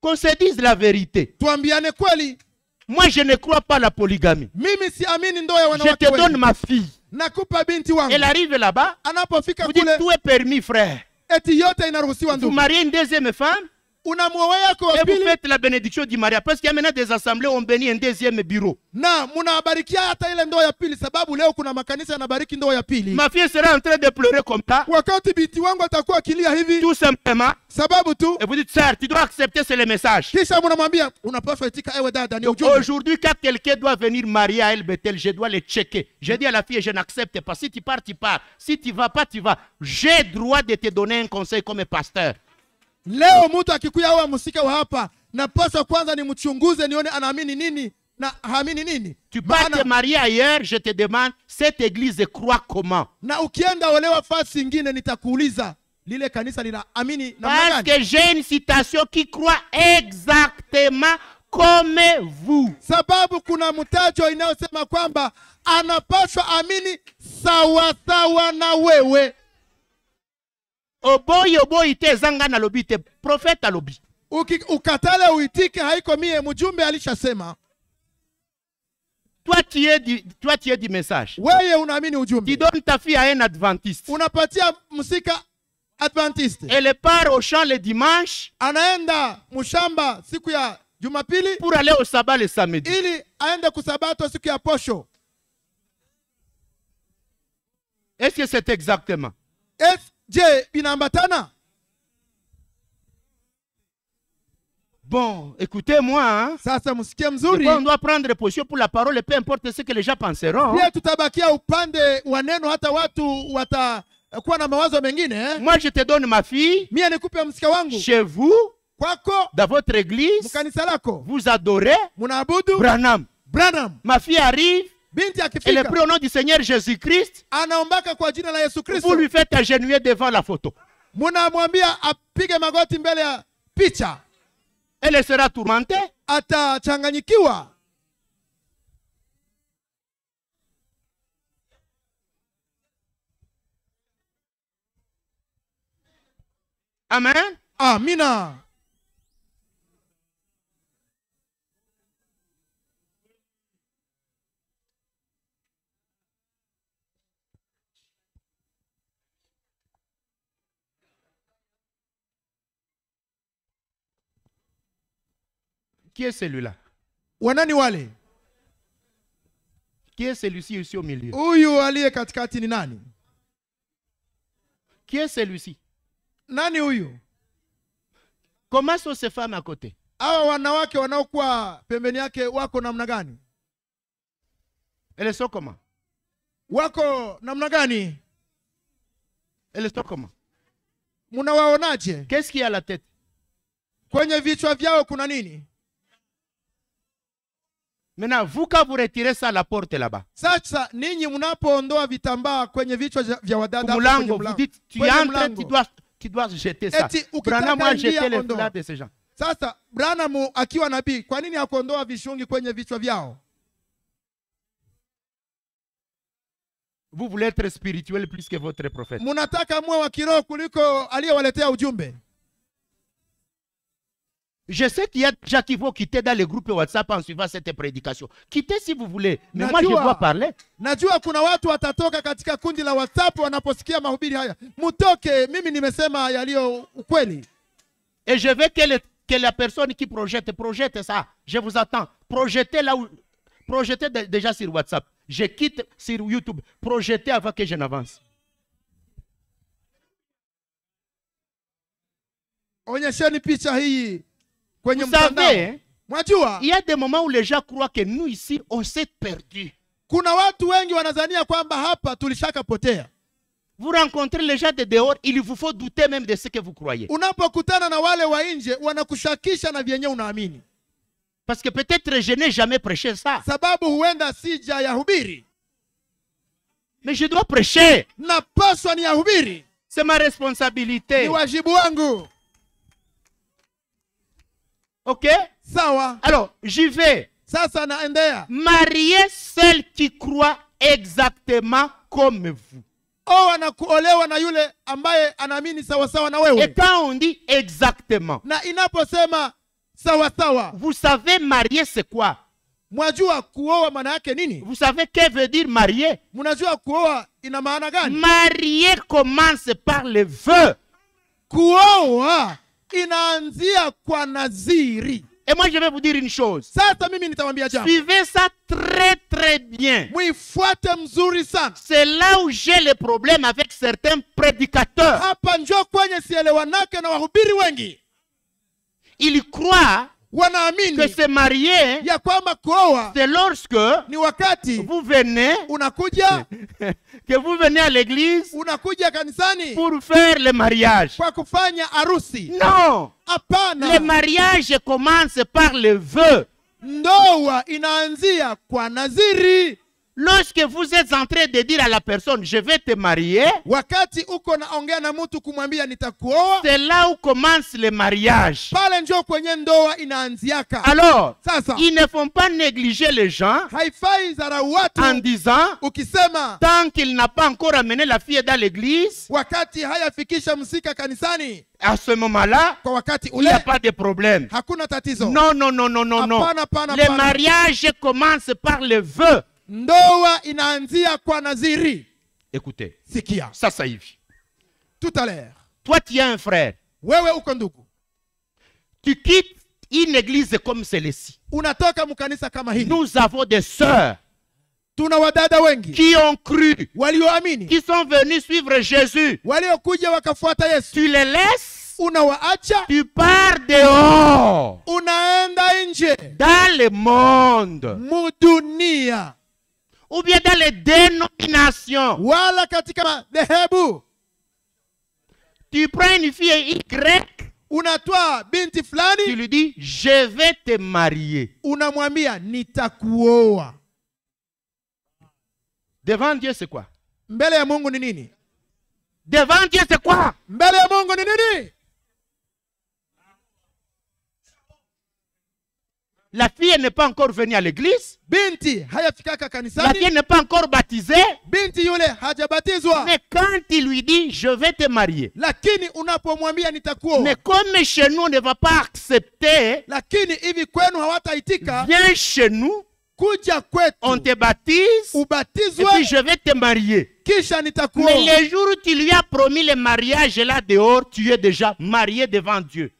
S1: Qu'on se dise la vérité. Moi, je ne crois pas à la polygamie. Mimi si amini Je te donne ma fille. Elle arrive là-bas. Vous dites tout est permis, frère. Vous mariez une deuxième femme. Et vous faites la bénédiction du mariage parce qu'il y a maintenant des assemblées où on bénit un deuxième bureau. Ma fille sera en train de pleurer comme ça. Tout simplement. Et vous dites, sœur, tu dois accepter ce le message. Eh, aujourd'hui, quand quelqu'un doit venir marier à El Bethel, je dois le checker. Je dis à la fille, je n'accepte pas. Si tu pars, tu pars. Si tu vas pas, tu vas. J'ai droit de te donner un conseil comme pasteur. Leo mtu akikuya au amsike wa hapa, napaswa kwanza nimchunguze nione anaamini nini na haamini nini. Tu pars te marier ailleurs, je te demande cette église croit comment? Na ukienda olewa fasi ingine nitakuuliza lile kanisa linaamini namna gani? Parce que j'ai une citation qui croit exactement comme vous. Sababu kuna mtajo inayosema kwamba anapaswa amini sawasawa na wewe oboyi oboyi te eza ngai nalobi te profete alobi ukatale uitike haiko mie mjumbe alishasema toi tu es du, toi tu es du message. Wewe unaamini ujumbe. Tu donnes ta fille à un adventiste. Unapatia msika adventiste. Elle part au champ le dimanche. Anaenda mushamba siku ya Jumapili. Pour aller au sabbat le samedi. Ili aende kusabato siku ya posho. Est-ce que c'est exactement? Est-ce Je, vinaambatana? Bon, écoutez-moi. Hein? Sasa msikie mzuri. On doit prendre position pour la parole, peu importe ce que les gens penseront. Pia tutabakia upande wa neno hata watu watakuwa eh, na mawazo mengine. Eh. Moi je te donne ma fille. Mie nikupe msika wangu. Chez vous. Kwako. Dans votre église. Mkanisa lako. Vous adorez. Munaabudu. Branham. Branham. Ma fille arrive. et Elle est au nom du Seigneur Jésus-Christ. Vous lui faites agenouiller devant la photo. Elle sera tourmentée. Amen. Amina. Qui est celui-là Wanani wale? Qui est celui-ci ici au milieu? Huyu aliye katikati ni nani? Qui est celui-ci? Nani huyu? Comment sont ces femmes à côté? Awa wanawake wanaokuwa pembeni yake wako namna gani? Elles sont comment? Wako namna gani? Elles sont comment? Munawaonaje? Qu'est-ce qu'il y a la tête? Kwenye vichwa vyao kuna nini? Maintenant, vous, quand vous retirez ça, à la porte là-bas. Sasa, ninyi mnapoondoa vitambaa kwenye vichwa vya wadada mlango, vous dites, tu entres, tu dois, tu dois jeter ça. Branham a jeté les de ces gens. Sasa, Branham akiwa nabii, kwa nini hakuondoa vishungi kwenye vichwa vyao? Vous voulez être spirituel plus que votre prophète. Munataka mwe wa kiroho kuliko aliyewaletea ujumbe. Je sais qu'il y a déjà qui vont quitter dans les groupes WhatsApp en suivant cette prédication. Quittez si vous voulez, mais moi je dois parler. Et je veux que, la personne qui projette projette ça. Je vous attends. Projetez là où déjà sur WhatsApp. Je quitte sur YouTube. Projetez avant que je n'avance. Onyesheni picha hii kwenye Vous mtandao. savez, Mwajua il y a des moments où les gens croient que nous ici, on s'est perdu. kuna watu wengi wanazania kwamba hapa tulishaka potea Vous rencontrez les gens de dehors, il vous faut douter même de ce que vous croyez. Unapokutana na wale wa nje, wanakushakisha na vyenye unaamini, Parce que peut-être je n'ai jamais prêché ça. sababu huenda sija yahubiri, Mais je dois prêcher. napaswa ni yahubiri, C'est ma responsabilité. ni wajibu wangu. Ok Sawa. Alors, j'y vais. Sasa naendea. Mariez celle qui croit exactement comme vous. Oh, na kuolewa na yule ambaye anaamini sawasawa na wewe. Et quand on dit exactement, na inaposema sawasawa, vous savez marier c'est quoi? mwajua kuoa maana yake nini? Vous savez que veut dire marier? Mnajua kuoa ina maana gani? Marier commence par le vœu. Kuoa et moi, je vais vous dire une chose. Suivez ça très, très bien. C'est là où j'ai le problème avec certains prédicateurs. Ils croient wanaamini que se marie ya kwamba kuoa c'est lorsque ni wakati vous venez unakuja que vous venez à l'église unakuja kanisani pour faire le mariage kwa kufanya harusi no hapana le mariage commence par le vœu ndoa inaanzia kwa naziri Lorsque vous êtes en train de dire à la personne, je vais te marier, c'est là où commence le mariage. Alors, ils ne font pas négliger les gens en disant, tant qu'il n'a pas encore amené la fille dans l'église, à ce moment-là, il n'y a pas de problème. Non, non, non, non, non, non. Le mariage commence par le vœu ndoa inaanzia kwa nadhiri. Écoutez. Sikia. Sasa hivi. Tout à l'heure. Toi tu as un frère. Wewe uko ndugu. Tu quittes une église comme celle-ci. Unatoka mkanisa kama hili. Nous avons des sœurs. tuna wadada wengi qui ont cru walioamini qui sont venus suivre Jésus waliokuja wakafuata Yesu tu les laisses unawaacha tu pars dehors unaenda nje dans le monde mudunia ou bien dans les dénominations. Wala katika madhehebu. Tu prends une fille Y. Unatoa binti flani, Tu lui dis, je vais te marier. Unamwambia nitakuoa. Devant Dieu c'est quoi? Mbele ya Mungu ni nini? Devant Dieu c'est quoi? Mbele ya Mungu ni nini? La fille n'est pas encore venue à l'église. La fille n'est pas encore baptisée. Mais quand il lui dit je vais te marier. Mais comme chez nous on ne va pas accepter. Viens chez nous. On te baptise. Et puis je vais te marier. Mais le jour où tu lui as promis le mariage là dehors, tu es déjà marié devant Dieu.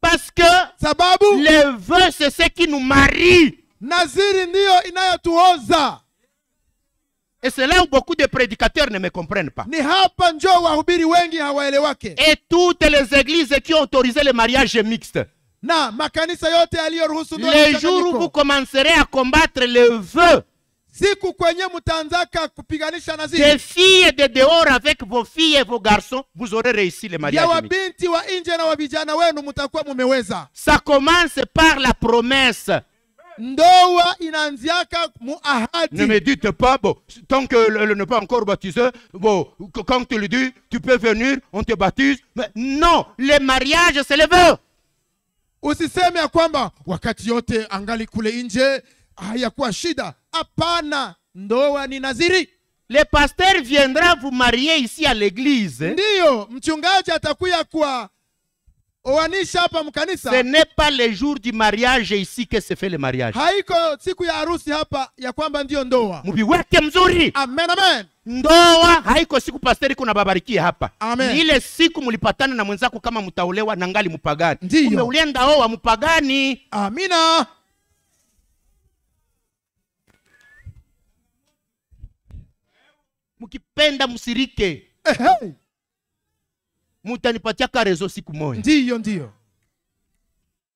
S1: Parce que le vœu c'est ce qui nous marie. Naziri Et c'est là où beaucoup de prédicateurs ne me comprennent pas. Et toutes les églises qui ont autorisé le mariage mixte. Le jour les jours où vous commencerez à combattre le vœu Des filles de dehors avec vos filles et vos garçons vous aurez réussi le mariage wa ça commence par la promesse ne me dites pas bon, tant que le, n'est pas encore baptisé bon, quand tu le dis tu peux venir on te baptise non le mariage c'est le vœu Usiseme ya kwamba wakati yote angali kule nje hayakuwa shida. Hapana, ndoa ni naziri. Le pasteur viendra vous marier ici à l'église. Ndiyo, mchungaji atakuya kwa Ce n'est pas le jour du mariage ici que se fait le mariage. Mbiweke mzuri. Amen, amen. Ndoa haiko siku pasteri kuna babarikia hapa. Amen. Ni ile siku mulipatana na mwenzako kama mutaolewa na ngali mupagani Kumbe ulienda oa mpagani. Amina. Mkipenda msirike. Eh, hey, hey ka rezo siku moja. Ndiyo, ndiyo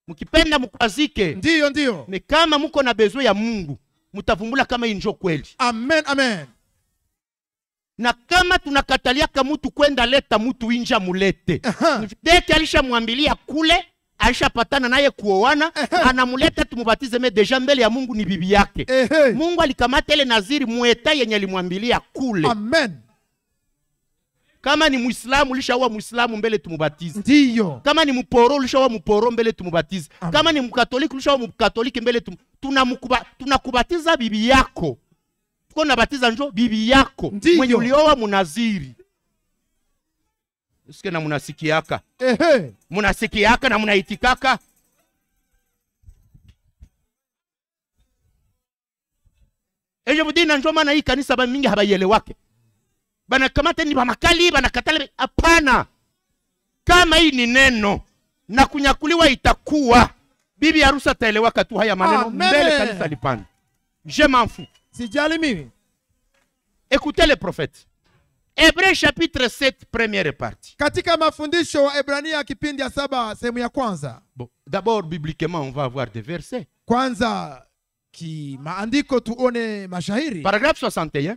S1: mkipenda mkwazike. Ndiyo, ndiyo. Me kama muko na bezo ya Mungu mtavumbula kama injo kweli. Amen, amen. Na kama tunakataliaka mutu kwenda leta mutu inja mulete. Mvideki alishamwambilia kule alishapatana naye kuoana, anamuleta tumubatize. Me deja mbele ya Mungu ni bibi yake. Mungu alikamata ile naziri mueta yenye alimwambilia kule. Amen. Kama ni Muislamu ulishaua Muislamu mbele tumubatize. Ndiyo. Kama ni mporo ulishaua muporo mbele tumubatize. Amen. Kama ni Mkatoliki ulishaua Mkatoliki mbele tum tunamkuba tunakubatiza bibi yako. Tuko nabatiza njo bibi yako Ndiyo. mwenye ulioa munaziri. Usikie na munasikiaka. Ehe. Munasikiaka na munaitikaka. Eje budina njo maana hii kanisa ba mingi habaielewake banakamata ni bamakali, banakatale Hapana, kama hii ni neno na kunyakuliwa itakuwa, bibi harusi ataelewaka tu haya maneno ah, mbele kanisa lipande. Je m'en fous. Sijali mimi. Écoutez le prophète. Hébreu chapitre 7 première partie. Katika mafundisho wa Ebrania kipindi ya saba sehemu ya kwanza. Bon, d'abord bibliquement on va avoir des versets. Kwanza ki maandiko tuone mashahiri. Paragraphe 61.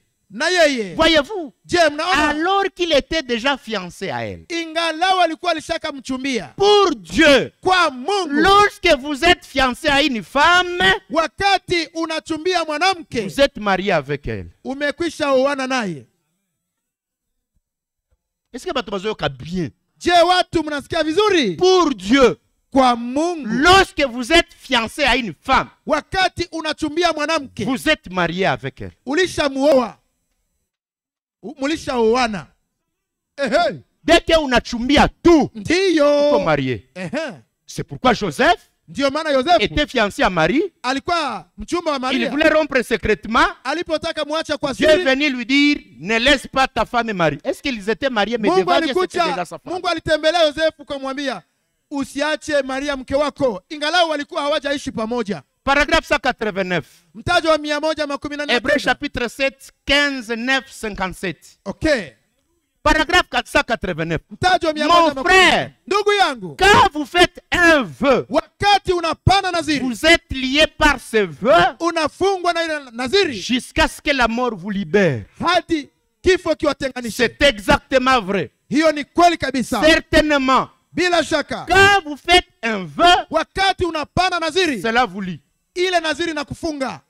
S1: Voyez-vous, alors qu'il était déjà fiancé à elle, pour Dieu, lorsque vous êtes fiancé à une femme, vous êtes marié avec elle. Est-ce que vous bien? Pour Dieu. Lorsque vous êtes fiancé à une femme. Vous êtes marié avec elle. mulishaoana ehe deke unachumbia tu ndiyo uko marie ehe c'est pourquoi joseph ndiyo maana Yosefu était fiancé à Marie. Alikuwa mchumba wa Maria. Il voulait rompre secretement Alipotaka mwacha kwa siri. Dieu venu lui dire ne laisse pas ta femme Marie. Est-ce qu'ils étaient mariés mais Mungu alikuja, Mungu alitembelea Yosefu kumwambia usiache Maria mke wako, ingalau walikuwa hawajaishi pamoja. Paragraphe 189. Hébreu chapitre 7, 15, 9, 57. OK. Paragraphe 489. Mon frère, quand vous faites un vœu, vous êtes lié par ce vœu, jusqu'à ce que la mort vous libère. C'est exactement vrai. Certainement. Quand vous faites un vœu, cela vous lie. ile naziri na kufunga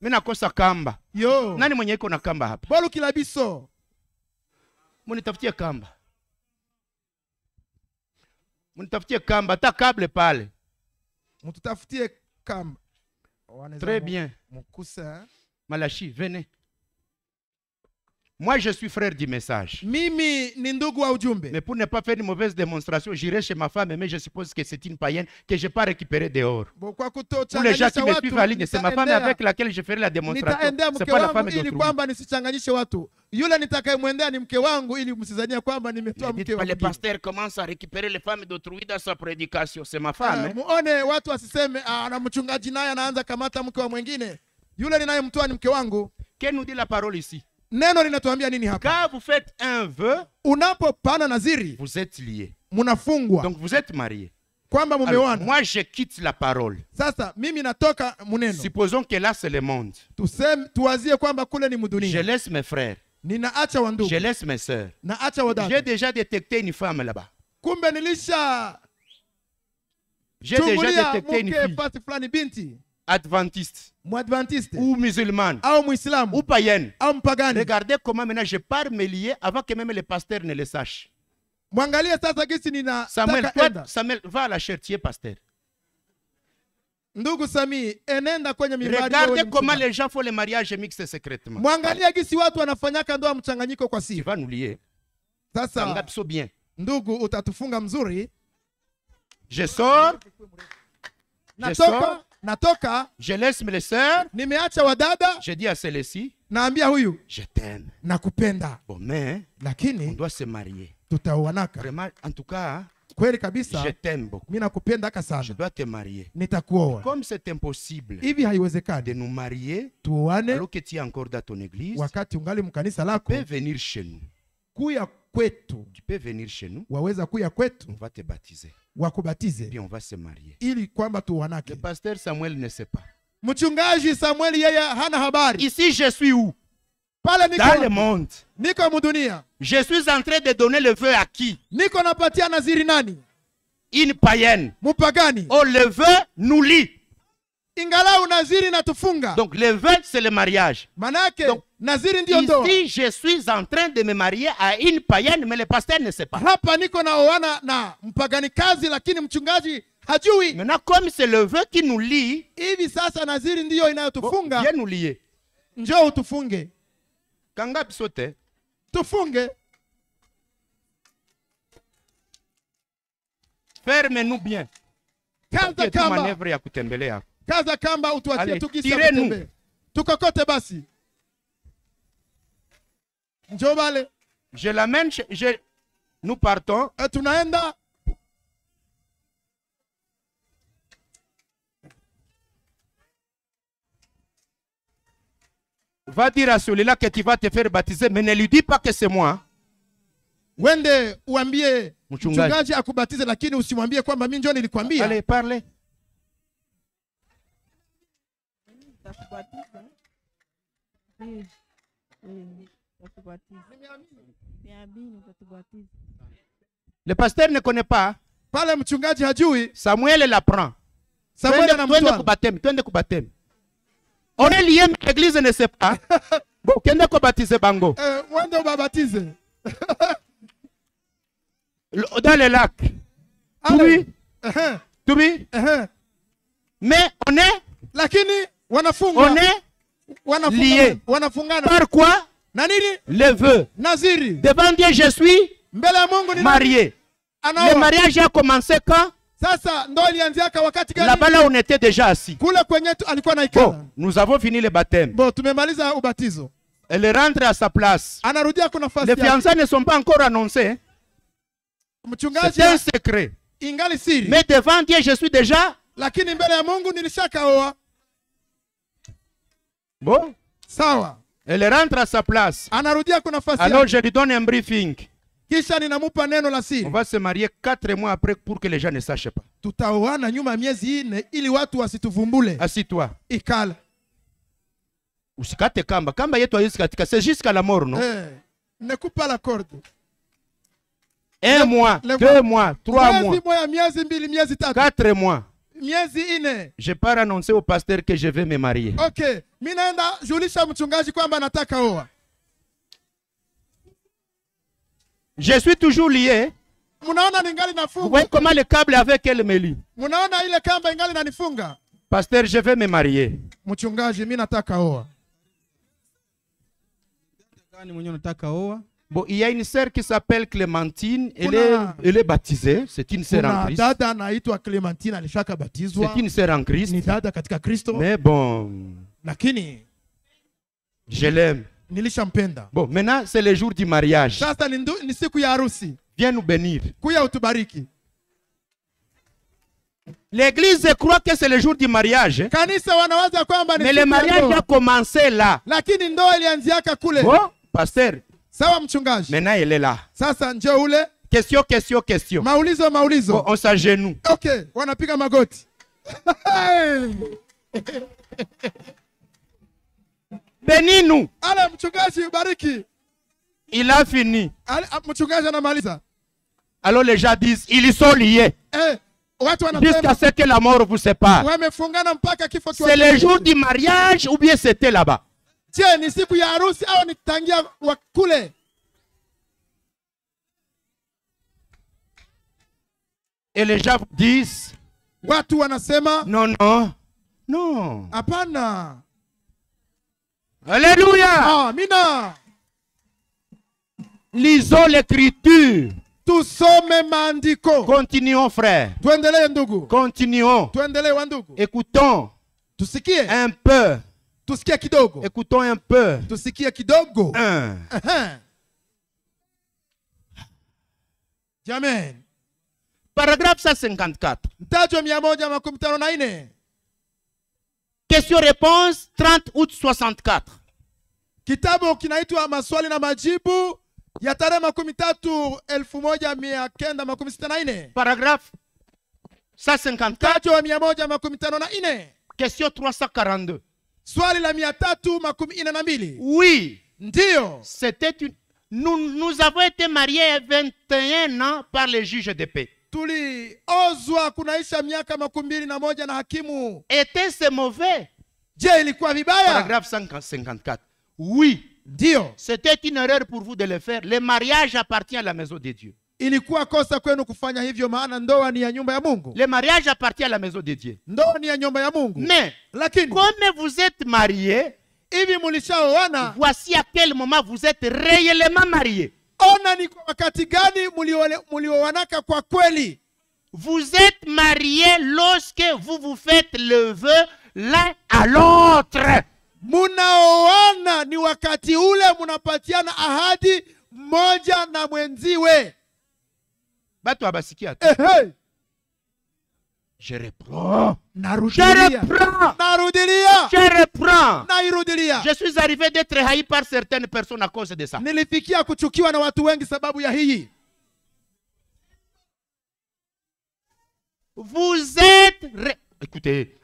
S1: mi nakosa kamba yo nani mwenye iko na kamba hapa bolu kilabiso munitafutie kamba munitafutie kamba hata kable pale mututafutie kamba très bien mkusa eh? malachi venez Moi, je suis frère du message. Mimi Mais pour ne pas faire une mauvaise démonstration, j'irai chez ma femme, mais je suppose que c'est une païenne que je n'ai pas récupérée dehors. Pour les gens qui me suivent à c'est ma femme avec laquelle je ferai la démonstration. C'est pas la femme d'autrui. Yule nitakayemwendea ni à récupérer les femmes d'autrui dans sa prédication. C'est ma femme. Que nous dit la parole ici? neno quand vous faites un vœu vous êtes lié donc vous êtes marié kwamba moi je quitte la parole supposons que là c'est le monde je laisse mes frères je laisse mes sœurs j'ai déjà détecté une femme là-bas j'ai déjà détecté une fille adventiste ou adventiste ou musulmane ou païenne. Regardez comment maintenant je pars me lier avant que même les pasteurs ne le sachent. Samuel, toi, Samuel, va à la chair, tu es pasteur. ndugu samii enenda kwenye Regarde comment les gens font les mariages mixtes secrètement. Mwangalia gisi watu wanafanyaka ndoa mchanganyiko kwa siri. Vanulie. Sasa so bien. Ndugu utatufunga mzuri. Je sors. natoka je laisse mes sœurs nimeacha wadada je dis à celle-ci naambia huyu je t'aime nakupenda bon mais lakini on doit se marier tutaoanaka vraiment en tout cas kweli kabisa je t'aime beaucoup mimi sana je dois te marier nitakuoa comme c'est impossible hivi haiwezekani de nous marier tuoane alors que tu es encore dans ton église wakati ungali mkanisa lako venir chez nous kuya kwetu tu peux venir chez nous, waweza kuya kwetu on va te baptiser wakubatize puis on va se marier ili kwamba tuwanake. Le pasteur Samuel ne sait pas. Mchungaji Samuel yeye hana habari. Ici je suis où? Pale niko dans le monde. Niko mudunia. Je suis en train de donner le feu à qui? Niko napatia naziri nani? Une païenne. Mupagani. Oh le feu nous lit. Donc le vœu c'est le mariage. ici, je suis en train de me marier à une païenne, mais le pasteur ne sait pas. Maintenant, comme c'est le vœu qui nous lie, oh, nous lier. Ferme-nous bien. Kaza kamba utuachie tukisema tukokote basi. Njoo bale. Je l'amène je nous partons. Et eh, tunaenda. Va dire à celui-là que tu vas te faire baptiser, mais ne lui dis pas que c'est moi. Wende uambie mchungaji akubatize, lakini usimwambie kwamba mimi ndio nilikwambia. Allez, parle. Oui. Nitakubatiza nitakubatiza, baptise. Le pasteur ne connaît pas. Pale mchungaji hajui. Samuel la prend. Samuel twende kwa baptême, twende kwa baptême. On est lié mais l'église ne sait pas. Bokende kwa baptiser bango. Eh, wende babatize. Dans le lac. Tubi. Tubi. Mais on est lakini on est lié. Par quoi Le Les vœux. Devant Dieu, je suis marié. Le mariage a commencé quand Là-bas là on était déjà assis. Bon, nous avons fini le baptême. Elle est rentrée à sa place. Les fiançailles ne sont pas encore annoncées. Hein. C'est un secret. Mais devant Dieu je suis déjà. Bon Sawa. Elle rentre à sa place. Anarudia kuna nafasi. Alors je lui donne un briefing. Kisha ninamupa neno la siri. On va se marier quatre mois après pour que les gens ne sachent pas. Tutaoana nyuma miezi nne ili watu wasituvumbule. Asitoa. toi Ikala. Usikate kamba. Kamba yetu haiwezi katika. C'est jusqu'à la mort, non? Eh. Ne coupe pas la corde. Un le, mois, le deux mois, mois trois mois. Miezi mbili, miezi tatu. Quatre mois. Je pars annoncer au pasteur que je vais me marier. Ok. Je suis toujours lié. comment le câble avec elle me lie. Pasteur, je vais me marier il y a une sœur qui s'appelle Clémentine, elle est, baptisée, c'est une sœur en Christ. C'est une sœur en Christ. Mais bon, je l'aime. Bon, maintenant c'est le jour du mariage. Viens nous bénir. L'église croit que c'est le jour du mariage. Mais le mariage a commencé là. Bon, pasteur, Maintenant elle est là. Question, question, question. Maulizo, maulizo. Bon, on s'agenouille. OK, gote. magoti. Beninu. Allez mchungaji bariki. Il a fini. Ah, Alors les gens disent, ils sont liés. Eh, Jusqu'à ce que la mort vous sépare. C'est le jour du mariage ou bien c'était là-bas. Je, ni siku ya harusi au nitangia kule? Et les gens disent, watu wanasema, non, non, non. Apana. Alléluia. Mina. Lisons l'écriture. sommes mandico. Continuons frère. Tuendelee ndugu. Continuons. Tuendelee wandugu. Écoutons. est? Un peu qui tusikia kidogo écoutons un peu est qui un. Uh -huh. Amen. Paragraphe 154. Mtajwa mia moja Question réponse 30 août 64. Kitabu kinaitwa maswali na majibu ya tarehe makumi tatu Paragraphe Paragraphe 154. Question 342. Oui. C'était une... nous, avons été mariés à 21 ans par les juges de paix. kunaisha miaka na na hakimu Était ce mauvais? Paragraphe 54. Oui. C'était une erreur pour vous de le faire. Le mariage appartient à la maison de Dieu. ilikuwa kosa kwenu kufanya hivyo maana ndoa ni ya nyumba ya mungu le mariage appartient à la maison de dieu ndoa ni ya nyumba ya mungu mais lakini comme vous êtes marié hivi mulishaoana voici à quel moment vous êtes réellement marié ona ni kwa wakati gani mulioanaka kwa kweli vous êtes marié lorsque vous vous faites le vœu l'un à l'autre munaoana ni wakati ule munapatiana ahadi mmoja na mwenziwe Eh, Je reprends. Oh! Je reprends. Je reprends. Je suis arrivé d'être haï par certaines personnes à cause de ça. Vous êtes. Écoutez.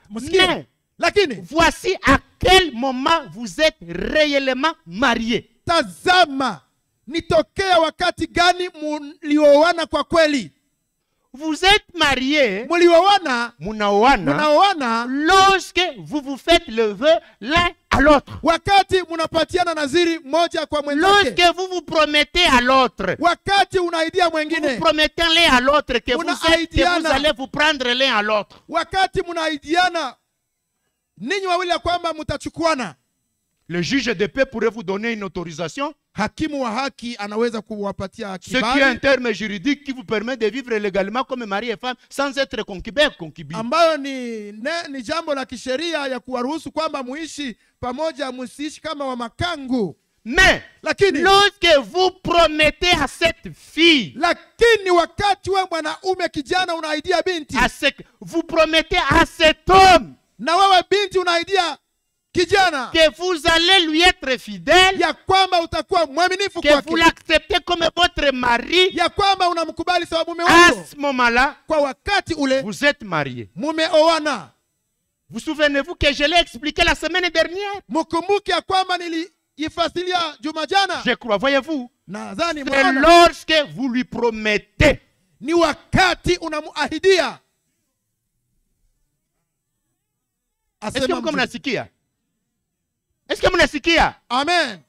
S1: voici à quel moment vous êtes réellement marié. Tazama. ni tokea wakati gani mlioana kwa kweli? Vous êtes marié. Mlioana. Munaoana. Munaoana. Lorsque vous vous faites le vœu l'un à l'autre. Wakati munapatiana naziri moja kwa mwenzake. Lorsque vous vous promettez à l'autre. Wakati unaidia mwingine. Vous promettez l'un à l'autre que vous êtes, que vous allez vous prendre l'un à l'autre. Wakati munaidiana ninyi wawili ya kwamba mtachukuana. Le juge de paix pourrait vous donner une autorisation. Hakimu wa haki anaweza kuwapatia kibali. Ce qui est un terme juridique qui vous permet de vivre légalement comme mari et femme sans être concubin concubine. Ambayo ni, ne, ni jambo la kisheria ya kuwaruhusu kwamba muishi pamoja musiishi kama wa makangu. Mais lakini lorsque vous promettez à cette fille lakini wakati wewe mwanaume kijana unaahidia binti à ce, vous promettez à cet homme na wewe binti unaahidia kijana que vous allez lui être fidèle ya kwamba utakuwa mwaminifu kwake que vous l'acceptez comme votre mari ya kwamba unamkubali sawa mume wako à ce moment-là kwa wakati ule vous êtes marié mumeoana vous souvenez-vous que je l'ai expliqué la semaine dernière mkumbuke ya kwamba niliifasilia juma jana je crois voyez-vous nadhani c'est lorsque vous lui promettez ni wakati unamuahidia Est-ce que vous mnasikia Est-ce que mnasikia? Amen.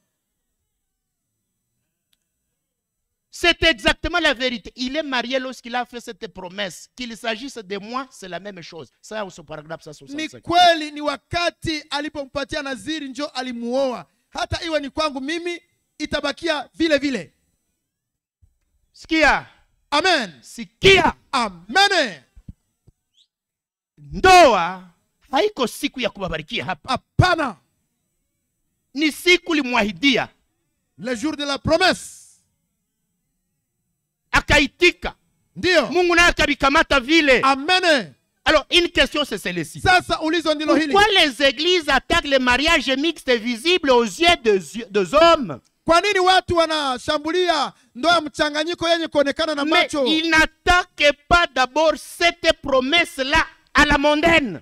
S1: C'est exactement la vérité. Il est marié lorsqu'il a fait cette promesse. Qu'il s'agisse de moi, c'est la même chose. Ça c'est paragraph paragraphe 165. kweli Sikia. Amen. Sikia. Amen. Ndoa haiko siku ya kubabarikia hapa. Hapana. ni siku limwahidia, le jour de la promesse. Akaitika ndio, Mungu naye akavikamata vile. Amene. Alors, une question, c'est celle-ci. Pourquoi les églises attaquent les mariages mixtes visibles aux yeux des, hommes Mais ils n'attaquent n'attaque pas d'abord cette promesse là à la mondaine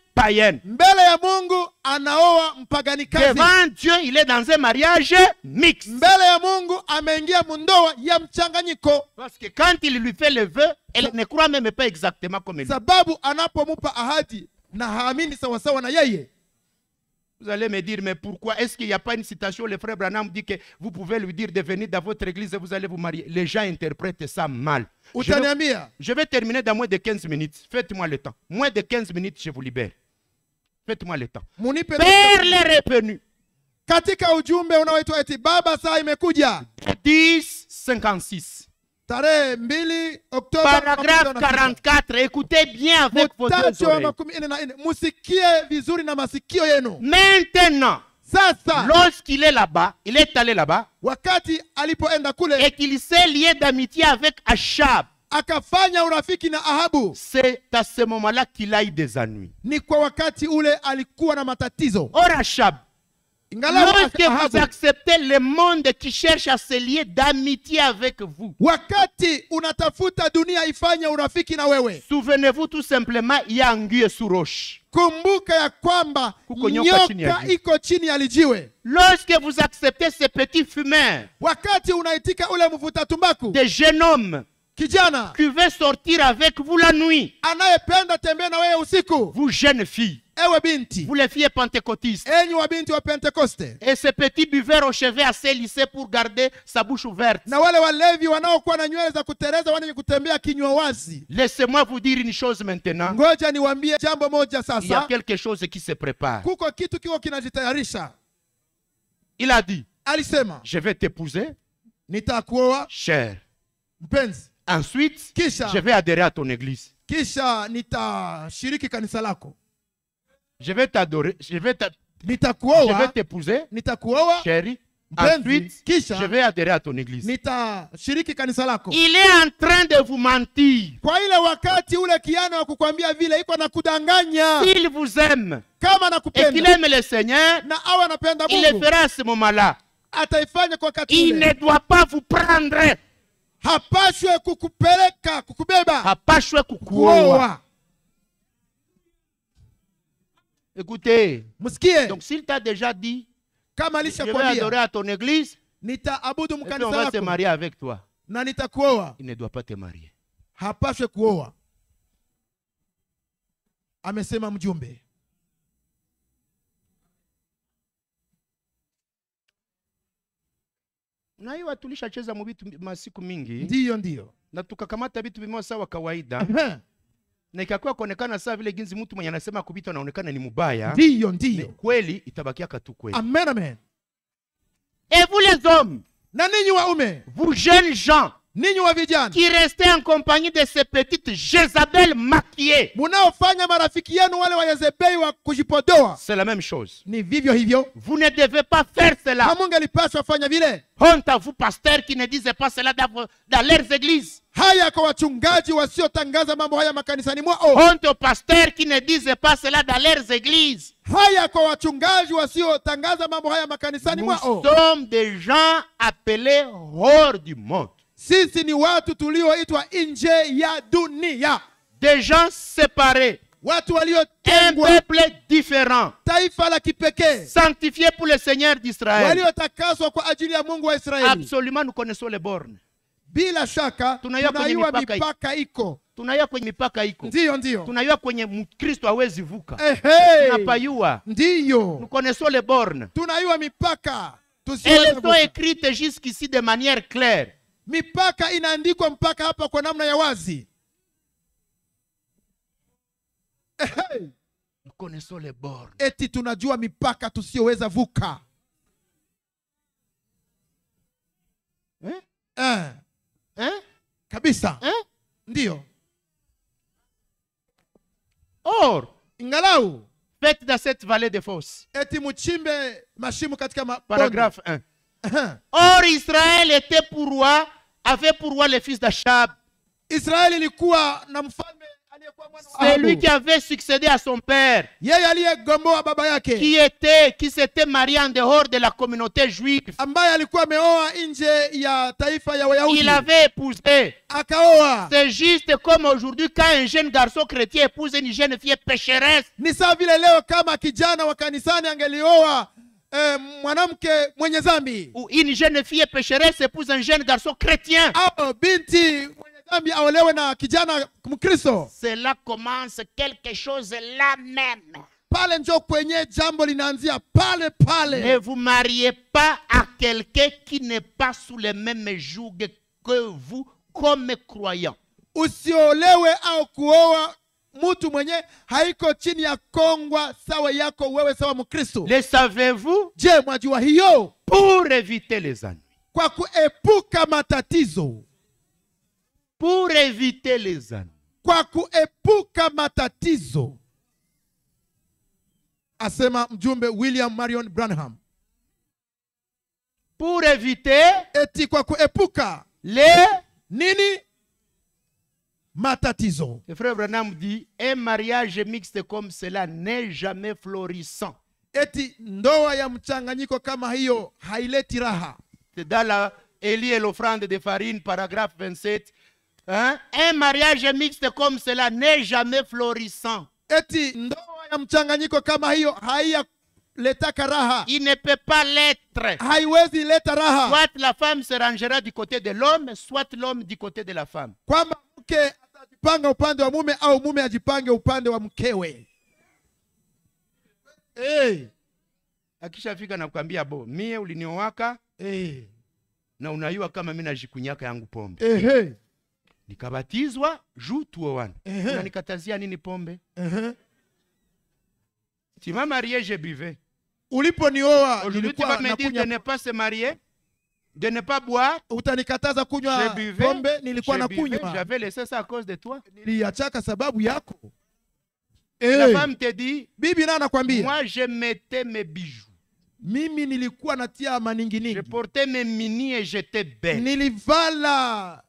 S1: païenne. Devant Dieu, il est dans un mariage mixte. Parce que quand il lui fait le vœu, elle ne croit même pas exactement comme elle. Vous allez me dire, mais pourquoi Est-ce qu'il n'y a pas une citation Le frère Branham dit que vous pouvez lui dire de venir dans votre église et vous allez vous marier. Les gens interprètent ça mal. je vais terminer dans moins de 15 minutes. Faites-moi le temps. Moins de 15 minutes, je vous libère. Faites-moi le temps. Père les revenus. Katika ujumbe unaoitwa eti baba saa imekuja. 10:56. Tarehe 2 Oktoba. Paragraphe 44. Écoutez bien avec vos oreilles. Musikie vizuri na masikio yenu. Maintenant. Sasa. Lorsqu'il est là-bas, il est allé là-bas. Wakati alipoenda kule. Et qu'il s'est lié d'amitié avec Achab. akafanya urafiki na Ahabu. C'est à ce moment-là qu'il a eu des ennuis. Ni kwa wakati ule alikuwa na matatizo. Or Achab, lorsque vous acceptez le monde qui cherche à se lier d'amitié avec vous, wakati unatafuta dunia ifanye urafiki na wewe, souvenez-vous tout simplement, il y a anguille sous roche. kumbuka ya kwamba nyoka iko chini ya lijiwe. Lorsque vous acceptez ces petits fumeurs, wakati unaitika ule mvuta tumbaku, des jeunes hommes qui veut sortir avec vous la nuit. Vous jeunes filles. Vous les filles pentecôtistes. Et ce petit buveur au chevet à ses lycées pour garder sa bouche ouverte. Laissez-moi vous dire une chose maintenant. Il y a quelque chose qui se prépare. Il a dit. Je vais t'épouser. Cher. Ensuite, Kisha, je vais adhérer à ton église. Kisha nita shiriki kanisa lako. Je vais t'adorer, je vais nitakuoa. Je vais t'épouser. Nitakuoa. Chérie. Ensuite, Kisha, je vais adhérer à ton église. Nita shiriki kanisa lako. Il est en train de vous mentir. Kwa ile wakati ule kiana wa kukwambia vile iko na kudanganya. Il vous aime. Kama nakupenda. Et qu'il aime le Seigneur. Na awe anapenda Mungu. Il le fera à ce moment-là. Ataifanya kwa wakati ule. Il ne doit pas vous prendre hapashwe kukupeleka kukubeba hapashwe kukuoa écoutez msikie donc s'il t'a déjà dit kama alishakwambia adorer à ton église nitaabudu mkanisa wako se marier avec toi na nitakuoa il ne doit pas te marier hapashwe kuoa amesema mjumbe na hiyo tulishacheza mu bitu masiku mingi, ndiyo ndiyo, na tukakamata bitu vimoja sawa kawaida na ikakuwa kuonekana saa vile ginzi mtu mwenye anasema kubitu anaonekana ni mubaya, ndiyo ndiyo, kweli itabakiaka katu kweli. Amen, amen. Et vous les hommes, na ninyi waume, vous jeunes gens qui restez en compagnie de ces petites Jezabel maquillées. C'est la même chose. Vous ne devez pas faire cela. Honte à vous, pasteurs, qui ne disent pas cela dans leurs églises. haya kwa wachungaji wasiotangaza mambo haya makanisani mwao. Honte aux pasteurs qui ne disent pas cela dans leurs églises. Haya kwa wachungaji wasiotangaza mambo haya makanisani mwao. Nous sommes des gens appelés hors du monde. Sisi ni watu tulioitwa nje ya dunia. Des gens séparés. Watu waliotengwa. Un peuple différent. Taifa la kipekee. Sanctifié pour le Seigneur d'Israël. Waliotakaswa kwa ajili ya Mungu wa Israeli. Absolument nous connaissons les bornes. Bila shaka tunajua mipaka iko tunaiwa kwenye mipaka iko, ndio ndio, tunaiwa kwenye Mkristo hawezi vuka. tunapayua ndio, nous connaissons les bornes, tunaiwa mipaka Elles sont écrites jusqu'ici de manière claire mipaka inaandikwa mpaka hapa kwa namna ya wazi hey. Eti tunajua mipaka tusiyoweza vuka eh? Eh. Eh? kabisa eh? ndiyo Or, ingalau faites dans cette vallée de fosses. eti muchimbe mashimo katika ma paragraphe 1 Or israel était pour roi avait pour roi le fils d'Achab. c'est lui qui avait succédé à son père, qui était, qui s'était marié en dehors de la communauté juive, il avait épousé. C'est juste comme aujourd'hui quand un jeune garçon chrétien épouse une jeune fille pécheresse. Euh, ou une jeune fille pécheresse épouse un jeune garçon chrétien cela commence quelque chose là même ne vous mariez pas à quelqu'un qui n'est pas sous le même joug que vous comme croyant mtu mwenye haiko chini ya kongwa sawa yako wewe sawa mkristo le savez-vous je mwajua hiyo pour éviter les ennuis kwa kuepuka matatizo pour éviter les ennuis kwa kuepuka matatizo asema mjumbe william marion branham pour éviter eti kwa kuepuka le nini Le frère Branham dit un mariage mixte comme cela n'est jamais florissant. C'est dans et l'offrande de farine, paragraphe 27. Hein? Un mariage mixte comme cela n'est jamais florissant. Il ne peut pas l'être. Soit la femme se rangera du côté de l'homme, soit l'homme du côté de la femme. mke atajipanga upande wa mume au mume ajipange upande wa mkewe. Hey. Akishafika nakwambia bo, mie uliniowaka hey. na unayua kama mi najikunyaka yangu pombe hey, hey. Nikabatizwa juu tuowana hey, hey. Nikatazia nini pombe hey, hey. Timama je bive uliponioa oh, nilikuwa nakunya ne pas se marier de ne pas boire. Utanikataza kunywa pombe, nilikuwa nakunywa. J'avais laissé ça à cause de toi. Niliachaka sababu yako. Hey. La eh. femme te dit, bibi na anakwambia, moi je mettais mes bijoux. Mimi nilikuwa natia maninginingi. Je portais mes mini et j'étais belle. Nilivala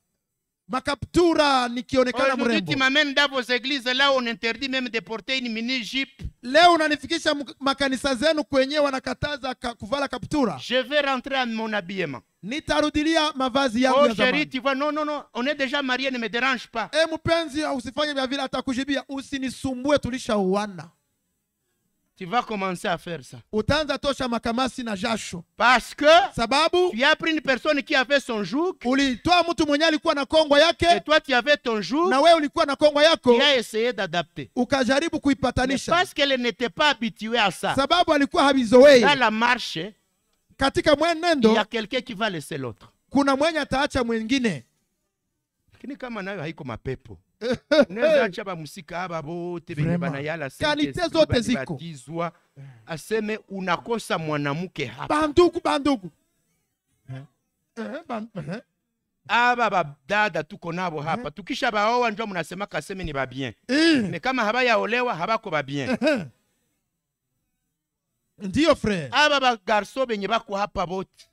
S1: makaptura nikionekana mrembo. Même dans vos églises là on interdit même de porter une mini jupe. Leo unanifikisha makanisa zenu kwenyewe wanakataza kuvala kaptura. Je vais rentrer à mon habillement. Nitarudilia mavazi yangu oh, ya zamani. Tu vois, non, non, non, on est déjà marié, ne me dérange pas. Eh, mpenzi, usifanye vya vile atakujibia, usinisumbue, tulishauana. Tu vas commencer à faire ça. Utaanza tosha makamasi na jasho. Parce que sababu tu as pris une personne qui avait son joug. Ulitoa mtu mwenye alikuwa na kongwa yake. Et toi tu avais ton joug. Na wewe ulikuwa na kongwa yako. Tu as essayé d'adapter. Ukajaribu kuipatanisha. Mais parce qu'elle n'était pas habituée à ça. Sababu alikuwa habizoei. Dans la marche katika mwenendo il y a quelqu'un qui va laisser l'autre. Kuna mwenye ataacha mwingine. Lakini kama nayo haiko mapepo unawezacha bamusika aba bote banayala kalite zote ziko aseme unakosa mwanamke hapa banduku banduku eh, eh, eh, aba badada tuko nabo hapa tukisha baoa njo mnasema kaseme ni babien kama habayaolewa habako babien frere aba bagarso benye bako hapa bote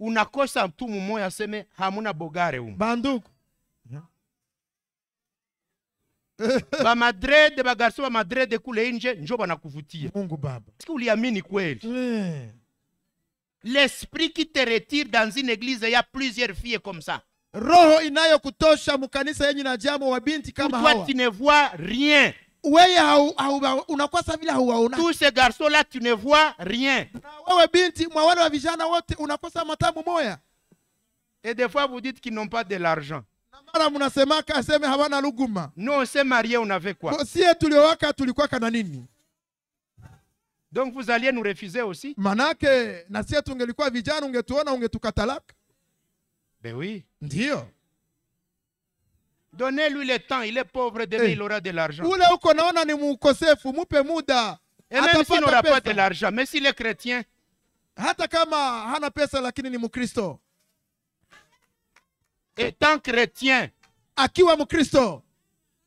S1: unakosa mtu mumoya aseme hamuna bogare umu banduku bamadrede bagarso bamadrede kule nje njo banakuvutia mungu baba uliamini kweli yeah. l'esprit qui te retire dans une église il y a plusieurs filles comme ça roho inayokutosha mkanisa yenye na jambo wa binti kama toi, hawa tu ne vois rien wewe unakuwa saa vile hauwaona tous ces garçons là tu ne vois rien na wewe binti mwa wale wa vijana wote unakosa matamu moya et des fois vous dites qu'ils n'ont pas de l'argent mara mnasemaka aseme hawana luguma. Nous on s'est mariés, on avait quoi? Kosie waka tulikwaka kana nini? Donc vous alliez nous refuser aussi? Manake na sie tungelikuwa vijana ungetuona ungetukatalaka. Ben oui. Ndio. Donnez-lui le temps, il est pauvre, demain hey. il aura de l'argent. Ule uko naona ni mukosefu, mupe muda. Et même s'il n'aura de l'argent, mais s'il est chrétien. Hata kama hana pesa lakini ni mukristo étant chrétien, qui christo, Mkristo,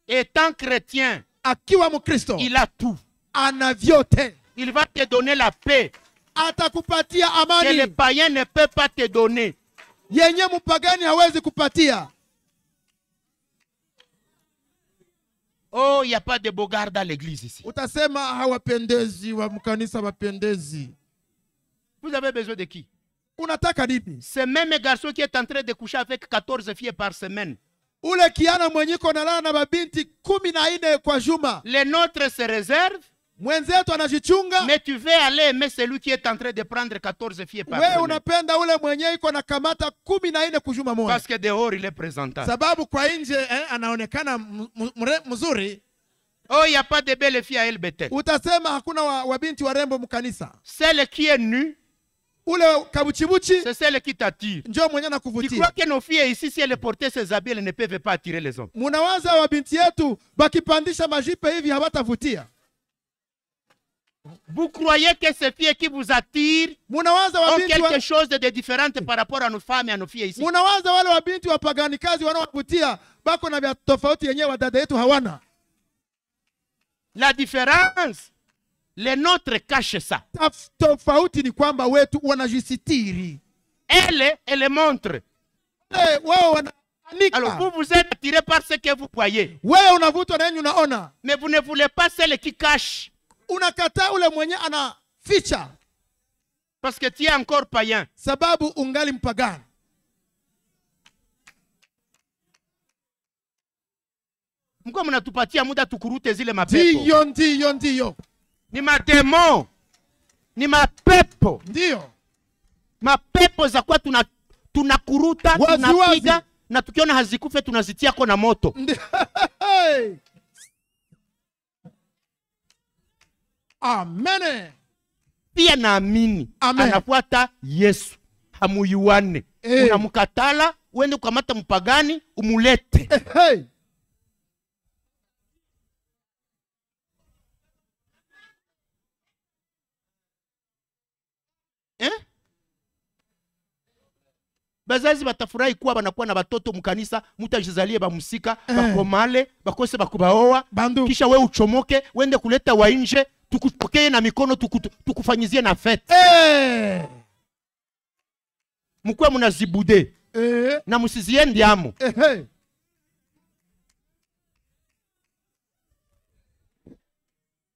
S1: étant chrétien, qui mon christo, il a tout. En vyote. Il va te donner la paix atakupatia amani que les païens ne peuvent pas te donner. Yenye mupagani hawezi kupatia. Oh, il n'y a pas de bogard dans l'église ici. Utasema hawapendezi wa mkanisa wapendezi. Vous avez besoin de qui? unataka nini? Ce même garçon qui est en train de coucher avec 14 filles par semaine. Ule kiana mwenye iko nalala na mabinti kumi na nne kwa juma. Le nôtre se réserve. Mwenzetu anajichunga. Mais tu veux aller aimer celui qui est en train de prendre 14 filles par semaine. Wewe unapenda ule mwenye iko na kamata kumi na nne kujuma moja. Parce que dehors il est présentable. Sababu kwa nje eh, anaonekana mzuri. Oh, il a pas de belles filles à Elbetet. Utasema hakuna wabinti wa, wa warembo mkanisa. Celle qui est nue ule kabuchibuchi c'est celle qui t'attire mwenye nakuvutia tu crois que nos filles ici si elles portaient ses habits elles ne peuvent pas attirer les hommes munawaza wa binti yetu bakipandisha majipe hivi hawatavutia Vous croyez que ces filles qui vous attirent ont quelque chose de différent par rapport à nos femmes et à nos filles ici? Munawaza wale wabinti wapaganikazi wanaovutia bako na vya tofauti yenyewe wadada yetu hawana. La différence Le notre cache ça. Tofauti ni kwamba wetu wanajisitiri. Elle, elle montre. Hey, eh, wao wana Alors vous vous êtes attiré par ce que vous voyez. Wewe unavutwa na yenye unaona. Mais vous ne voulez pas celle qui cache. Unakataa ule mwenye anaficha. Parce que tu es encore païen. Sababu ungali mpagani. Mko mnatupatia muda tukurute zile mapepo. Ndiyo, ndiyo, ndiyo ni mademo, ni mapepo, ndio mapepo za kuwa tuna tunakuruta tunapiga, na tukiona hazikufe tunazitiako na moto Amen. Pia naamini anafuata Yesu, hamuyuane hey. Unamkatala uende kukamata mpagani umulete hey, hey. bazazi batafurahi kuwa banakuwa na batoto mukanisa, mutu ajizalie bamusika eh, bakomale bakose bakubaoa bandu, kisha we uchomoke wende kuleta wainje tukupokee na mikono tuku, tukufanyizie na fete eh, mukuwe munazibude eh, na musizie musiziendiamo eh, hey.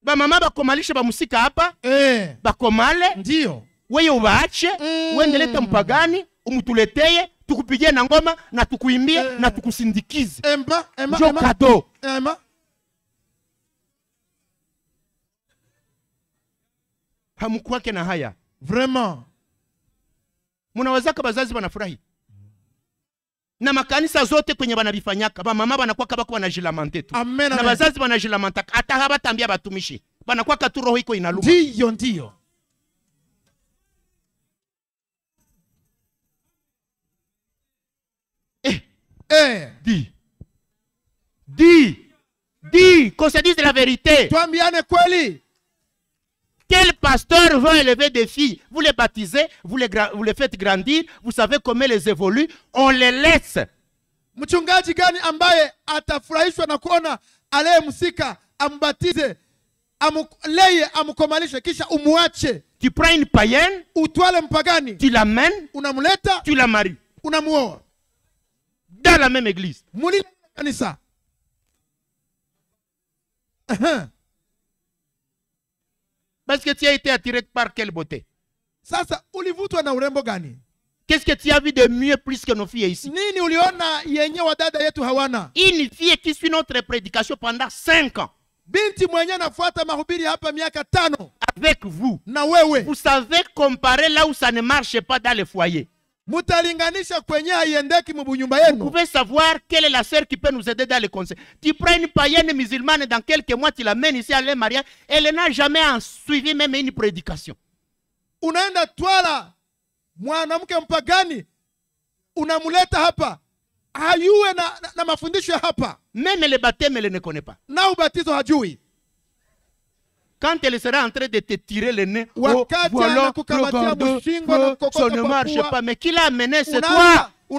S1: bamama bakomalishe bamusika hapa eh, bakomale ndio weye ubaache mm, wendeleta mpagani kumutuleteye tukupigie na ngoma na tukuimbie eh, na tukusindikize njo kado Emma. na haya vraiment munawazaka bazazi banafurahi na makanisa zote kwenye banabifanyaka bamama banakwaka bako banajilamante tu na bazazi banajilamantaka hata habatambia batumishi banakwaka tu roho iko inaluma ndiyo ndiyo Eh. Dis. Dis. Dis. Qu'on se dise la vérité. Quel pasteur veut élever des filles Vous les baptisez, vous les, vous les faites grandir, vous savez comment les évoluent, on les laisse. Mchungaji gani ambaye atafurahishwa na kuona aliyemsika ambatize amleye amukomalisha kisha umwache tu prends une païenne utwale mpagani tu l'amènes amuleta? tu la maries unamuoa dans la même église. Uh-huh. Parce que tu as été attiré par quelle beauté Ça Qu'est-ce que tu as vu de mieux plus que nos filles ici Une fille qui suit notre prédication pendant 5 ans. Avec vous. Vous savez comparer là où ça ne marche pas dans les foyers. Vous pouvez savoir quelle est la sœur qui peut nous aider dans le conseil Tu prends une païenne musulmane dans quelques mois, tu l'amènes ici à un mariage, elle n'a jamais suivi même une prédication. Même le mwanamke mpagani na, hapa le ne connaît pas quand elle sera en train de te tirer le nez, oh, voilà le oh, ça ne marche pas. Mais qui l'a amené, c'est toi. Oh,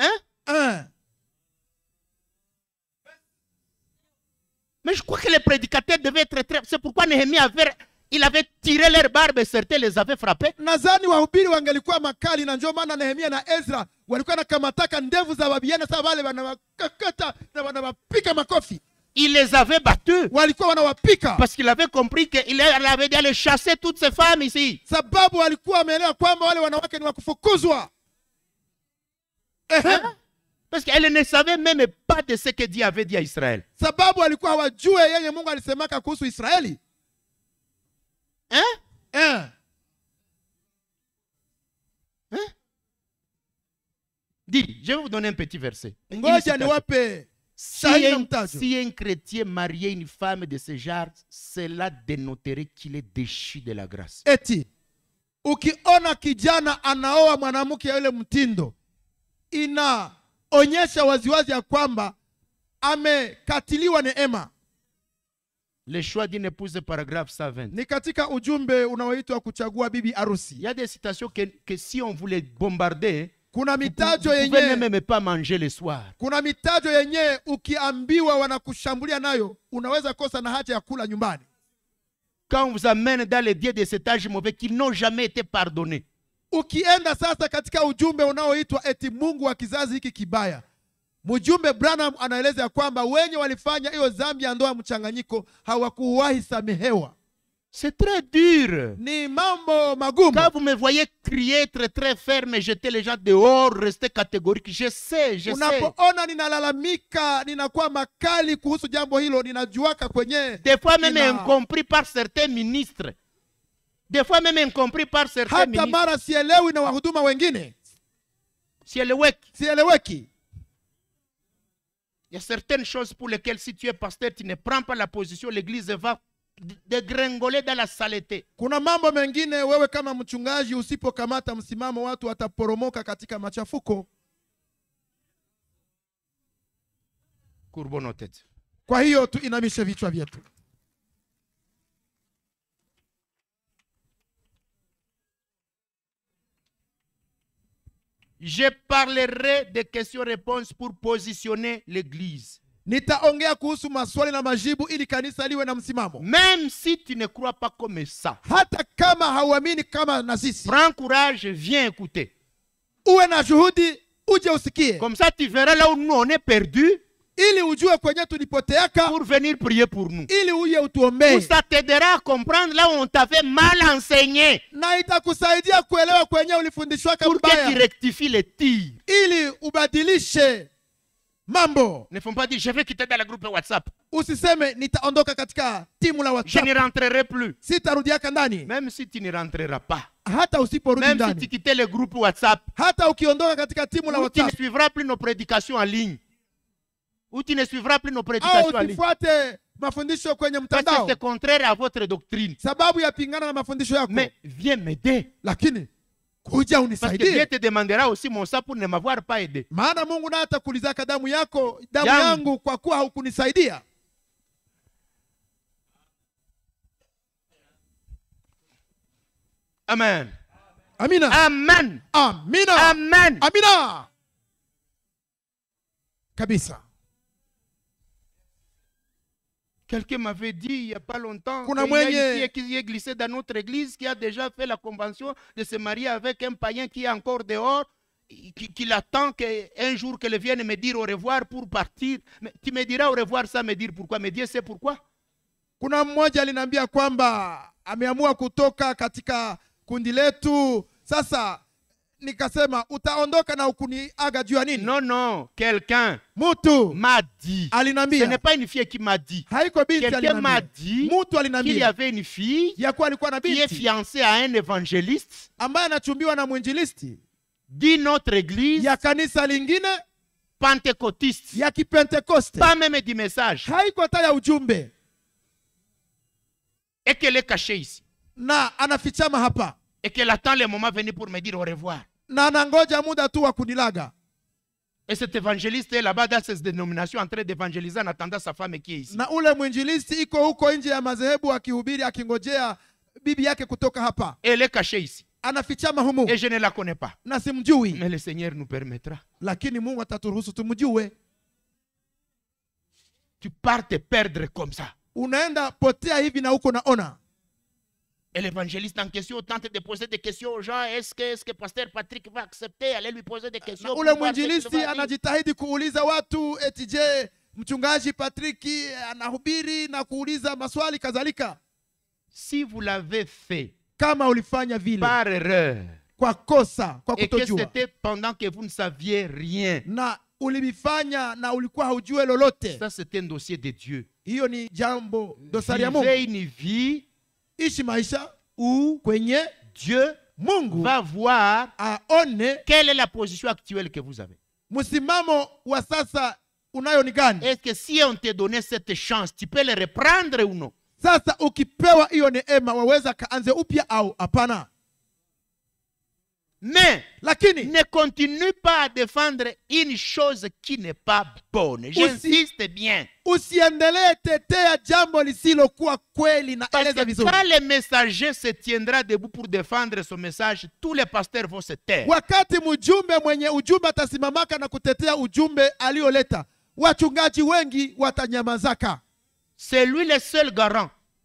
S1: hein? hein? Mais je crois que les prédicateurs devaient être très... C'est pourquoi Néhémie avait il avait tiré leur barbe et certains les avaient frappés. Il les avait battus. Parce qu'il avait compris qu'il avait dû chasser toutes ces femmes ici. Hein? Parce qu'elle ne savait même pas de ce que Dieu avait dit à Israël. Hein? Hein? Hein? Dis, je vais vous donner un petit verset. Si un, si un chrétien mariait une femme de ce genre, cela dénoterait qu'il est déchu de la grâce. Eti, ukiona kijana anaoa mwanamke yule mtindo, inaonyesha waziwazi ya kwamba amekatiliwa neema. Le choix d'une épouse, paragraphe 120. Ni katika ujumbe unaoitwa kuchagua bibi arusi. Il y a des citations que, que si on voulait bombarder, kuna mitajo yenye même pas manger le soir. Kuna mitajo yenye ukiambiwa wanakushambulia nayo, unaweza kosa na haja ya kula nyumbani. Quand on vous amène dans les dieux de cet âge mauvais qui n'ont jamais été pardonnés. Ukienda sasa katika ujumbe unaoitwa eti Mungu wa kizazi hiki kibaya Mjumbe Branham anaeleza ya kwamba wenye walifanya hiyo dhambi ya ndoa mchanganyiko hawakuwahi samehewa. C'est très dur. Ni mambo magumu. Quand vous me voyez crier très très ferme jeter les gens dehors, rester catégorique, je sais, je sais. Unapoona ninalalamika, ninakuwa makali kuhusu jambo hilo, ninajuaka kwenye. Des fois même incompris par certains ministres. Des fois même incompris par certains ministres. Hata mara sielewi na wahuduma wengine. Sieleweki. Sieleweki. Il y a certaines choses pour lesquelles, si tu es pasteur, tu ne prends pas la position, l'église va dégringoler dans la saleté. Kuna mambo mengine wewe kama mchungaji usipokamata msimamo watu wataporomoka katika machafuko. Kwa hiyo tu vichwa vyetu. Je parlerai des questions-réponses pour positionner l'Église. même si tu ne crois pas comme ça prends courage viens écouter comme ça tu verras là où nous on est perdu ili ujue kwenye tulipoteaka pour venir prier pour nous ili uje utuombee ça t'aidera à comprendre là où on t'avait mal enseigné na itakusaidia kuelewa kwenye ulifundishwaka pour que les tirs ili ubadilishe mambo ne font pas dire je vais quitter dans le groupe whatsapp usiseme nitaondoka katika timu la whatsapp je ne rentrerai plus sitarudiaka ndani même si tu ne rentreras pas hata usiporudi ndani même si tu quitter le groupe whatsapp hata ukiondoka katika timu la whatsapp tu ne suivras plus nos prédications en ligne ou tu ne suivras plus nos prédications. mafundisho kwenye mtandao. C'est contraire à votre doctrine. na mafundisho Mais viens m'aider. kuja Parce que Dieu te demandera aussi mon sang pour ne m'avoir pas aidé. Mungu naye atakuulizaka damu yako, damu Jam. yangu kwa kuwa haukunisaidia. Amen. Amina. Amen. Amina. Amen. Amina. Kabisa. Quelqu'un m'avait dit il n'y a pas longtemps qu'il y, a qui est glissé dans notre église qui a déjà fait la convention de se marier avec un païen qui est encore dehors, qui attend qu'un jour qu'elle vienne me dire au revoir pour partir. Mais tu me diras au revoir ça me dire pourquoi. Mais Dieu sait pourquoi. Kuna mmoja kwamba ameamua kutoka katika kundi letu. nikasema utaondoka na ukuniaga juu ya nini no, non quelqu'un mtu m'a alinambia ce n'est pas une fille qui m'a dit haiko binti quelqu'un m'a dit mutu alinambia qu'il y avait une fille ya kuwa alikuwa na binti qui est fiancée à un évangéliste ambaye anachumbiwa na mwinjilisti di notre église ya kanisa lingine pentecôtiste ya kipentekoste pas même du message haiko hata ya ujumbe et qu'elle est cachée ici na anafichama hapa et qu'elle attend le moment venu pour me dire au revoir. muda tu et cet évangéliste est là-bas dans cette dénomination en train d'évangéliser en attendant sa femme qui est ici. ule mwinjilisti iko huko nje ya madhehebu akihubiri akingojea bibi kutoka hapa elle est cachée ici. Et je ne la connais pas. Mais le Seigneur nous permettra. Tu pars te perdre comme ça. Et l'évangéliste en question tente de poser des questions aux gens. Est-ce que, est que pasteur Patrick va accepter Allez lui poser des euh, questions. Ule mwinjilisti anajitahidi kuuliza watu eti je, mchungaji Patrick eh, anahubiri na kuuliza maswali kadhalika. Si vous l'avez fait kama ulifanya vile par erreur kwa kosa kwa kutojua. Et que c'était pendant que vous ne saviez rien. Na ulilifanya na ulikuwa haujue lolote. Ça c'était un dossier de Dieu. Hiyo ni jambo dosari ya Mungu. Vivez une vie ishi maisha ou kwenye Dieu Mungu va voir aone quelle est la position actuelle que vous avez. Msimamo wa sasa unayo ni gani? Est-ce que si on te donnait cette chance, tu peux le reprendre ou non? Sasa ukipewa hiyo neema waweza kaanze upya au hapana? Mais ne continue pas à défendre une chose qui n'est pas bonne. J'insiste bien. Si le messager se tiendra debout pour défendre son message, tous les pasteurs vont se taire. C'est lui le seul garant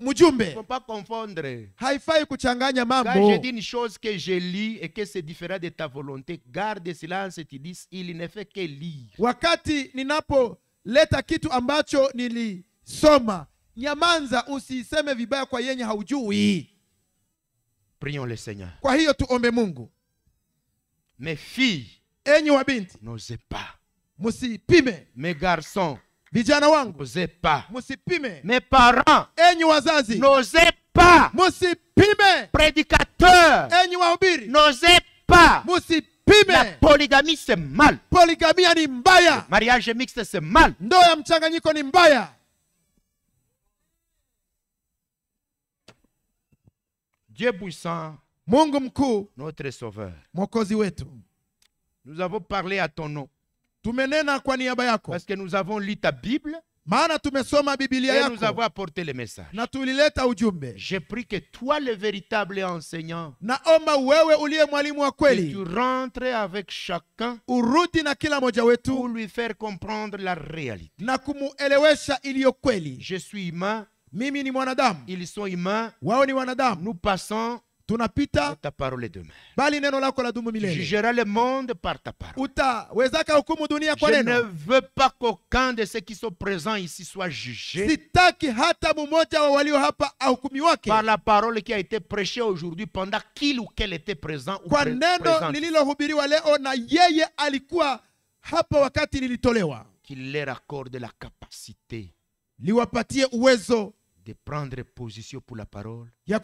S1: mjumbe haifai kuchanganya mambo je dis une chose que je lis et que c'est différent de ta volonté garde silence et tu dis il ne fait que lire wakati ninapoleta kitu ambacho nilisoma nyamanza usiiseme vibaya kwa yenye haujui prions le seigneur kwa hiyo tuombe mungu mes filles enyi wabinti n'osez pas musipime mes garçons vijana wangu pas. msipime mes parents enyi wazazi n'osez pas msipime prédicateur enyi wahubiri n'osez pas la polygamie c'est mal Polygamie, ni mbaya mariage mixte c'est mal ndoa ya mchanganyiko ni mbaya Dieu puissant, mungu mkuu notre sauveur Mon wetu nous avons parlé à ton nom tumenena kwa niaba yako parce que nous avons lu ta bible maana tumesoma biblia yako nous avons apporté le message na tulileta ujumbe je prie que toi le véritable enseignant naomba wewe uliye mwalimu wa kweli tu rentres avec chacun urudi na kila moja wetu pour lui faire comprendre la réalité na kumuelewesha iliyo kweli je suis humain mimi ni mwanadamu ils sont humains wao ni wanadamu nous passons pita, ta parole demain bali neno lako la dumu milele jugera le monde par ta parole uta wezaka hukumu dunia kwa neno je ne veux pas qu'aucun de ceux qui sont présents ici soit jugé sitaki hata mmoja wa walio hapa ahukumi wake par la parole qui a été prêchée aujourd'hui pendant qu'il ou qu'elle était présent kwa neno lililohubiriwa leo na yeye alikuwa hapa wakati nilitolewa. qu'il leur accorde la capacité liwapatie uwezo de prendre position pour la parole, ya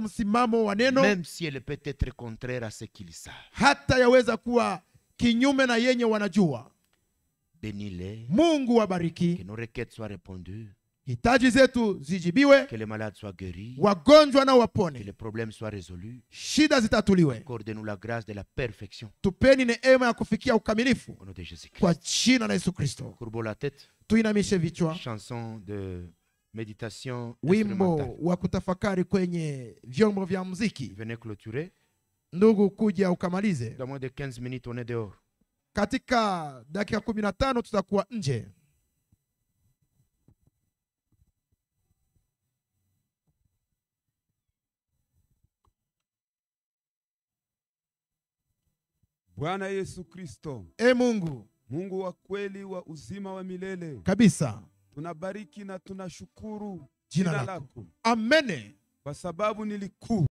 S1: msimamo waneno même si elle peut être contraire à ce qu'ils savent. Hata yaweza kuwa kinyume na yenye wanajua. Bénis-les. Mungu wabariki. Que nos requêtes soient répondues. Hitaji zetu zijibiwe. Que les malades soient guéris. Wagonjwa na wapone. Que les problèmes soient résolus. Shida zitatuliwe. Accorde-nous la grâce de la perfection. Tupeni neema ema kufikia ukamilifu. Kwa jina la Yesu Kristo. Courbe la tête. Tuinamishe vichwa. Chanson de meditation wimbo wa kutafakari kwenye vyombo vya muziki ndugu kuja ukamalize dans moins de 15 minutes on est dehors katika dakika kumi na tano tutakuwa nje bwana yesu kristo e mungu mungu wa kweli wa uzima wa milele kabisa tunabariki na tunashukuru jina, lako. Amene, kwa sababu ni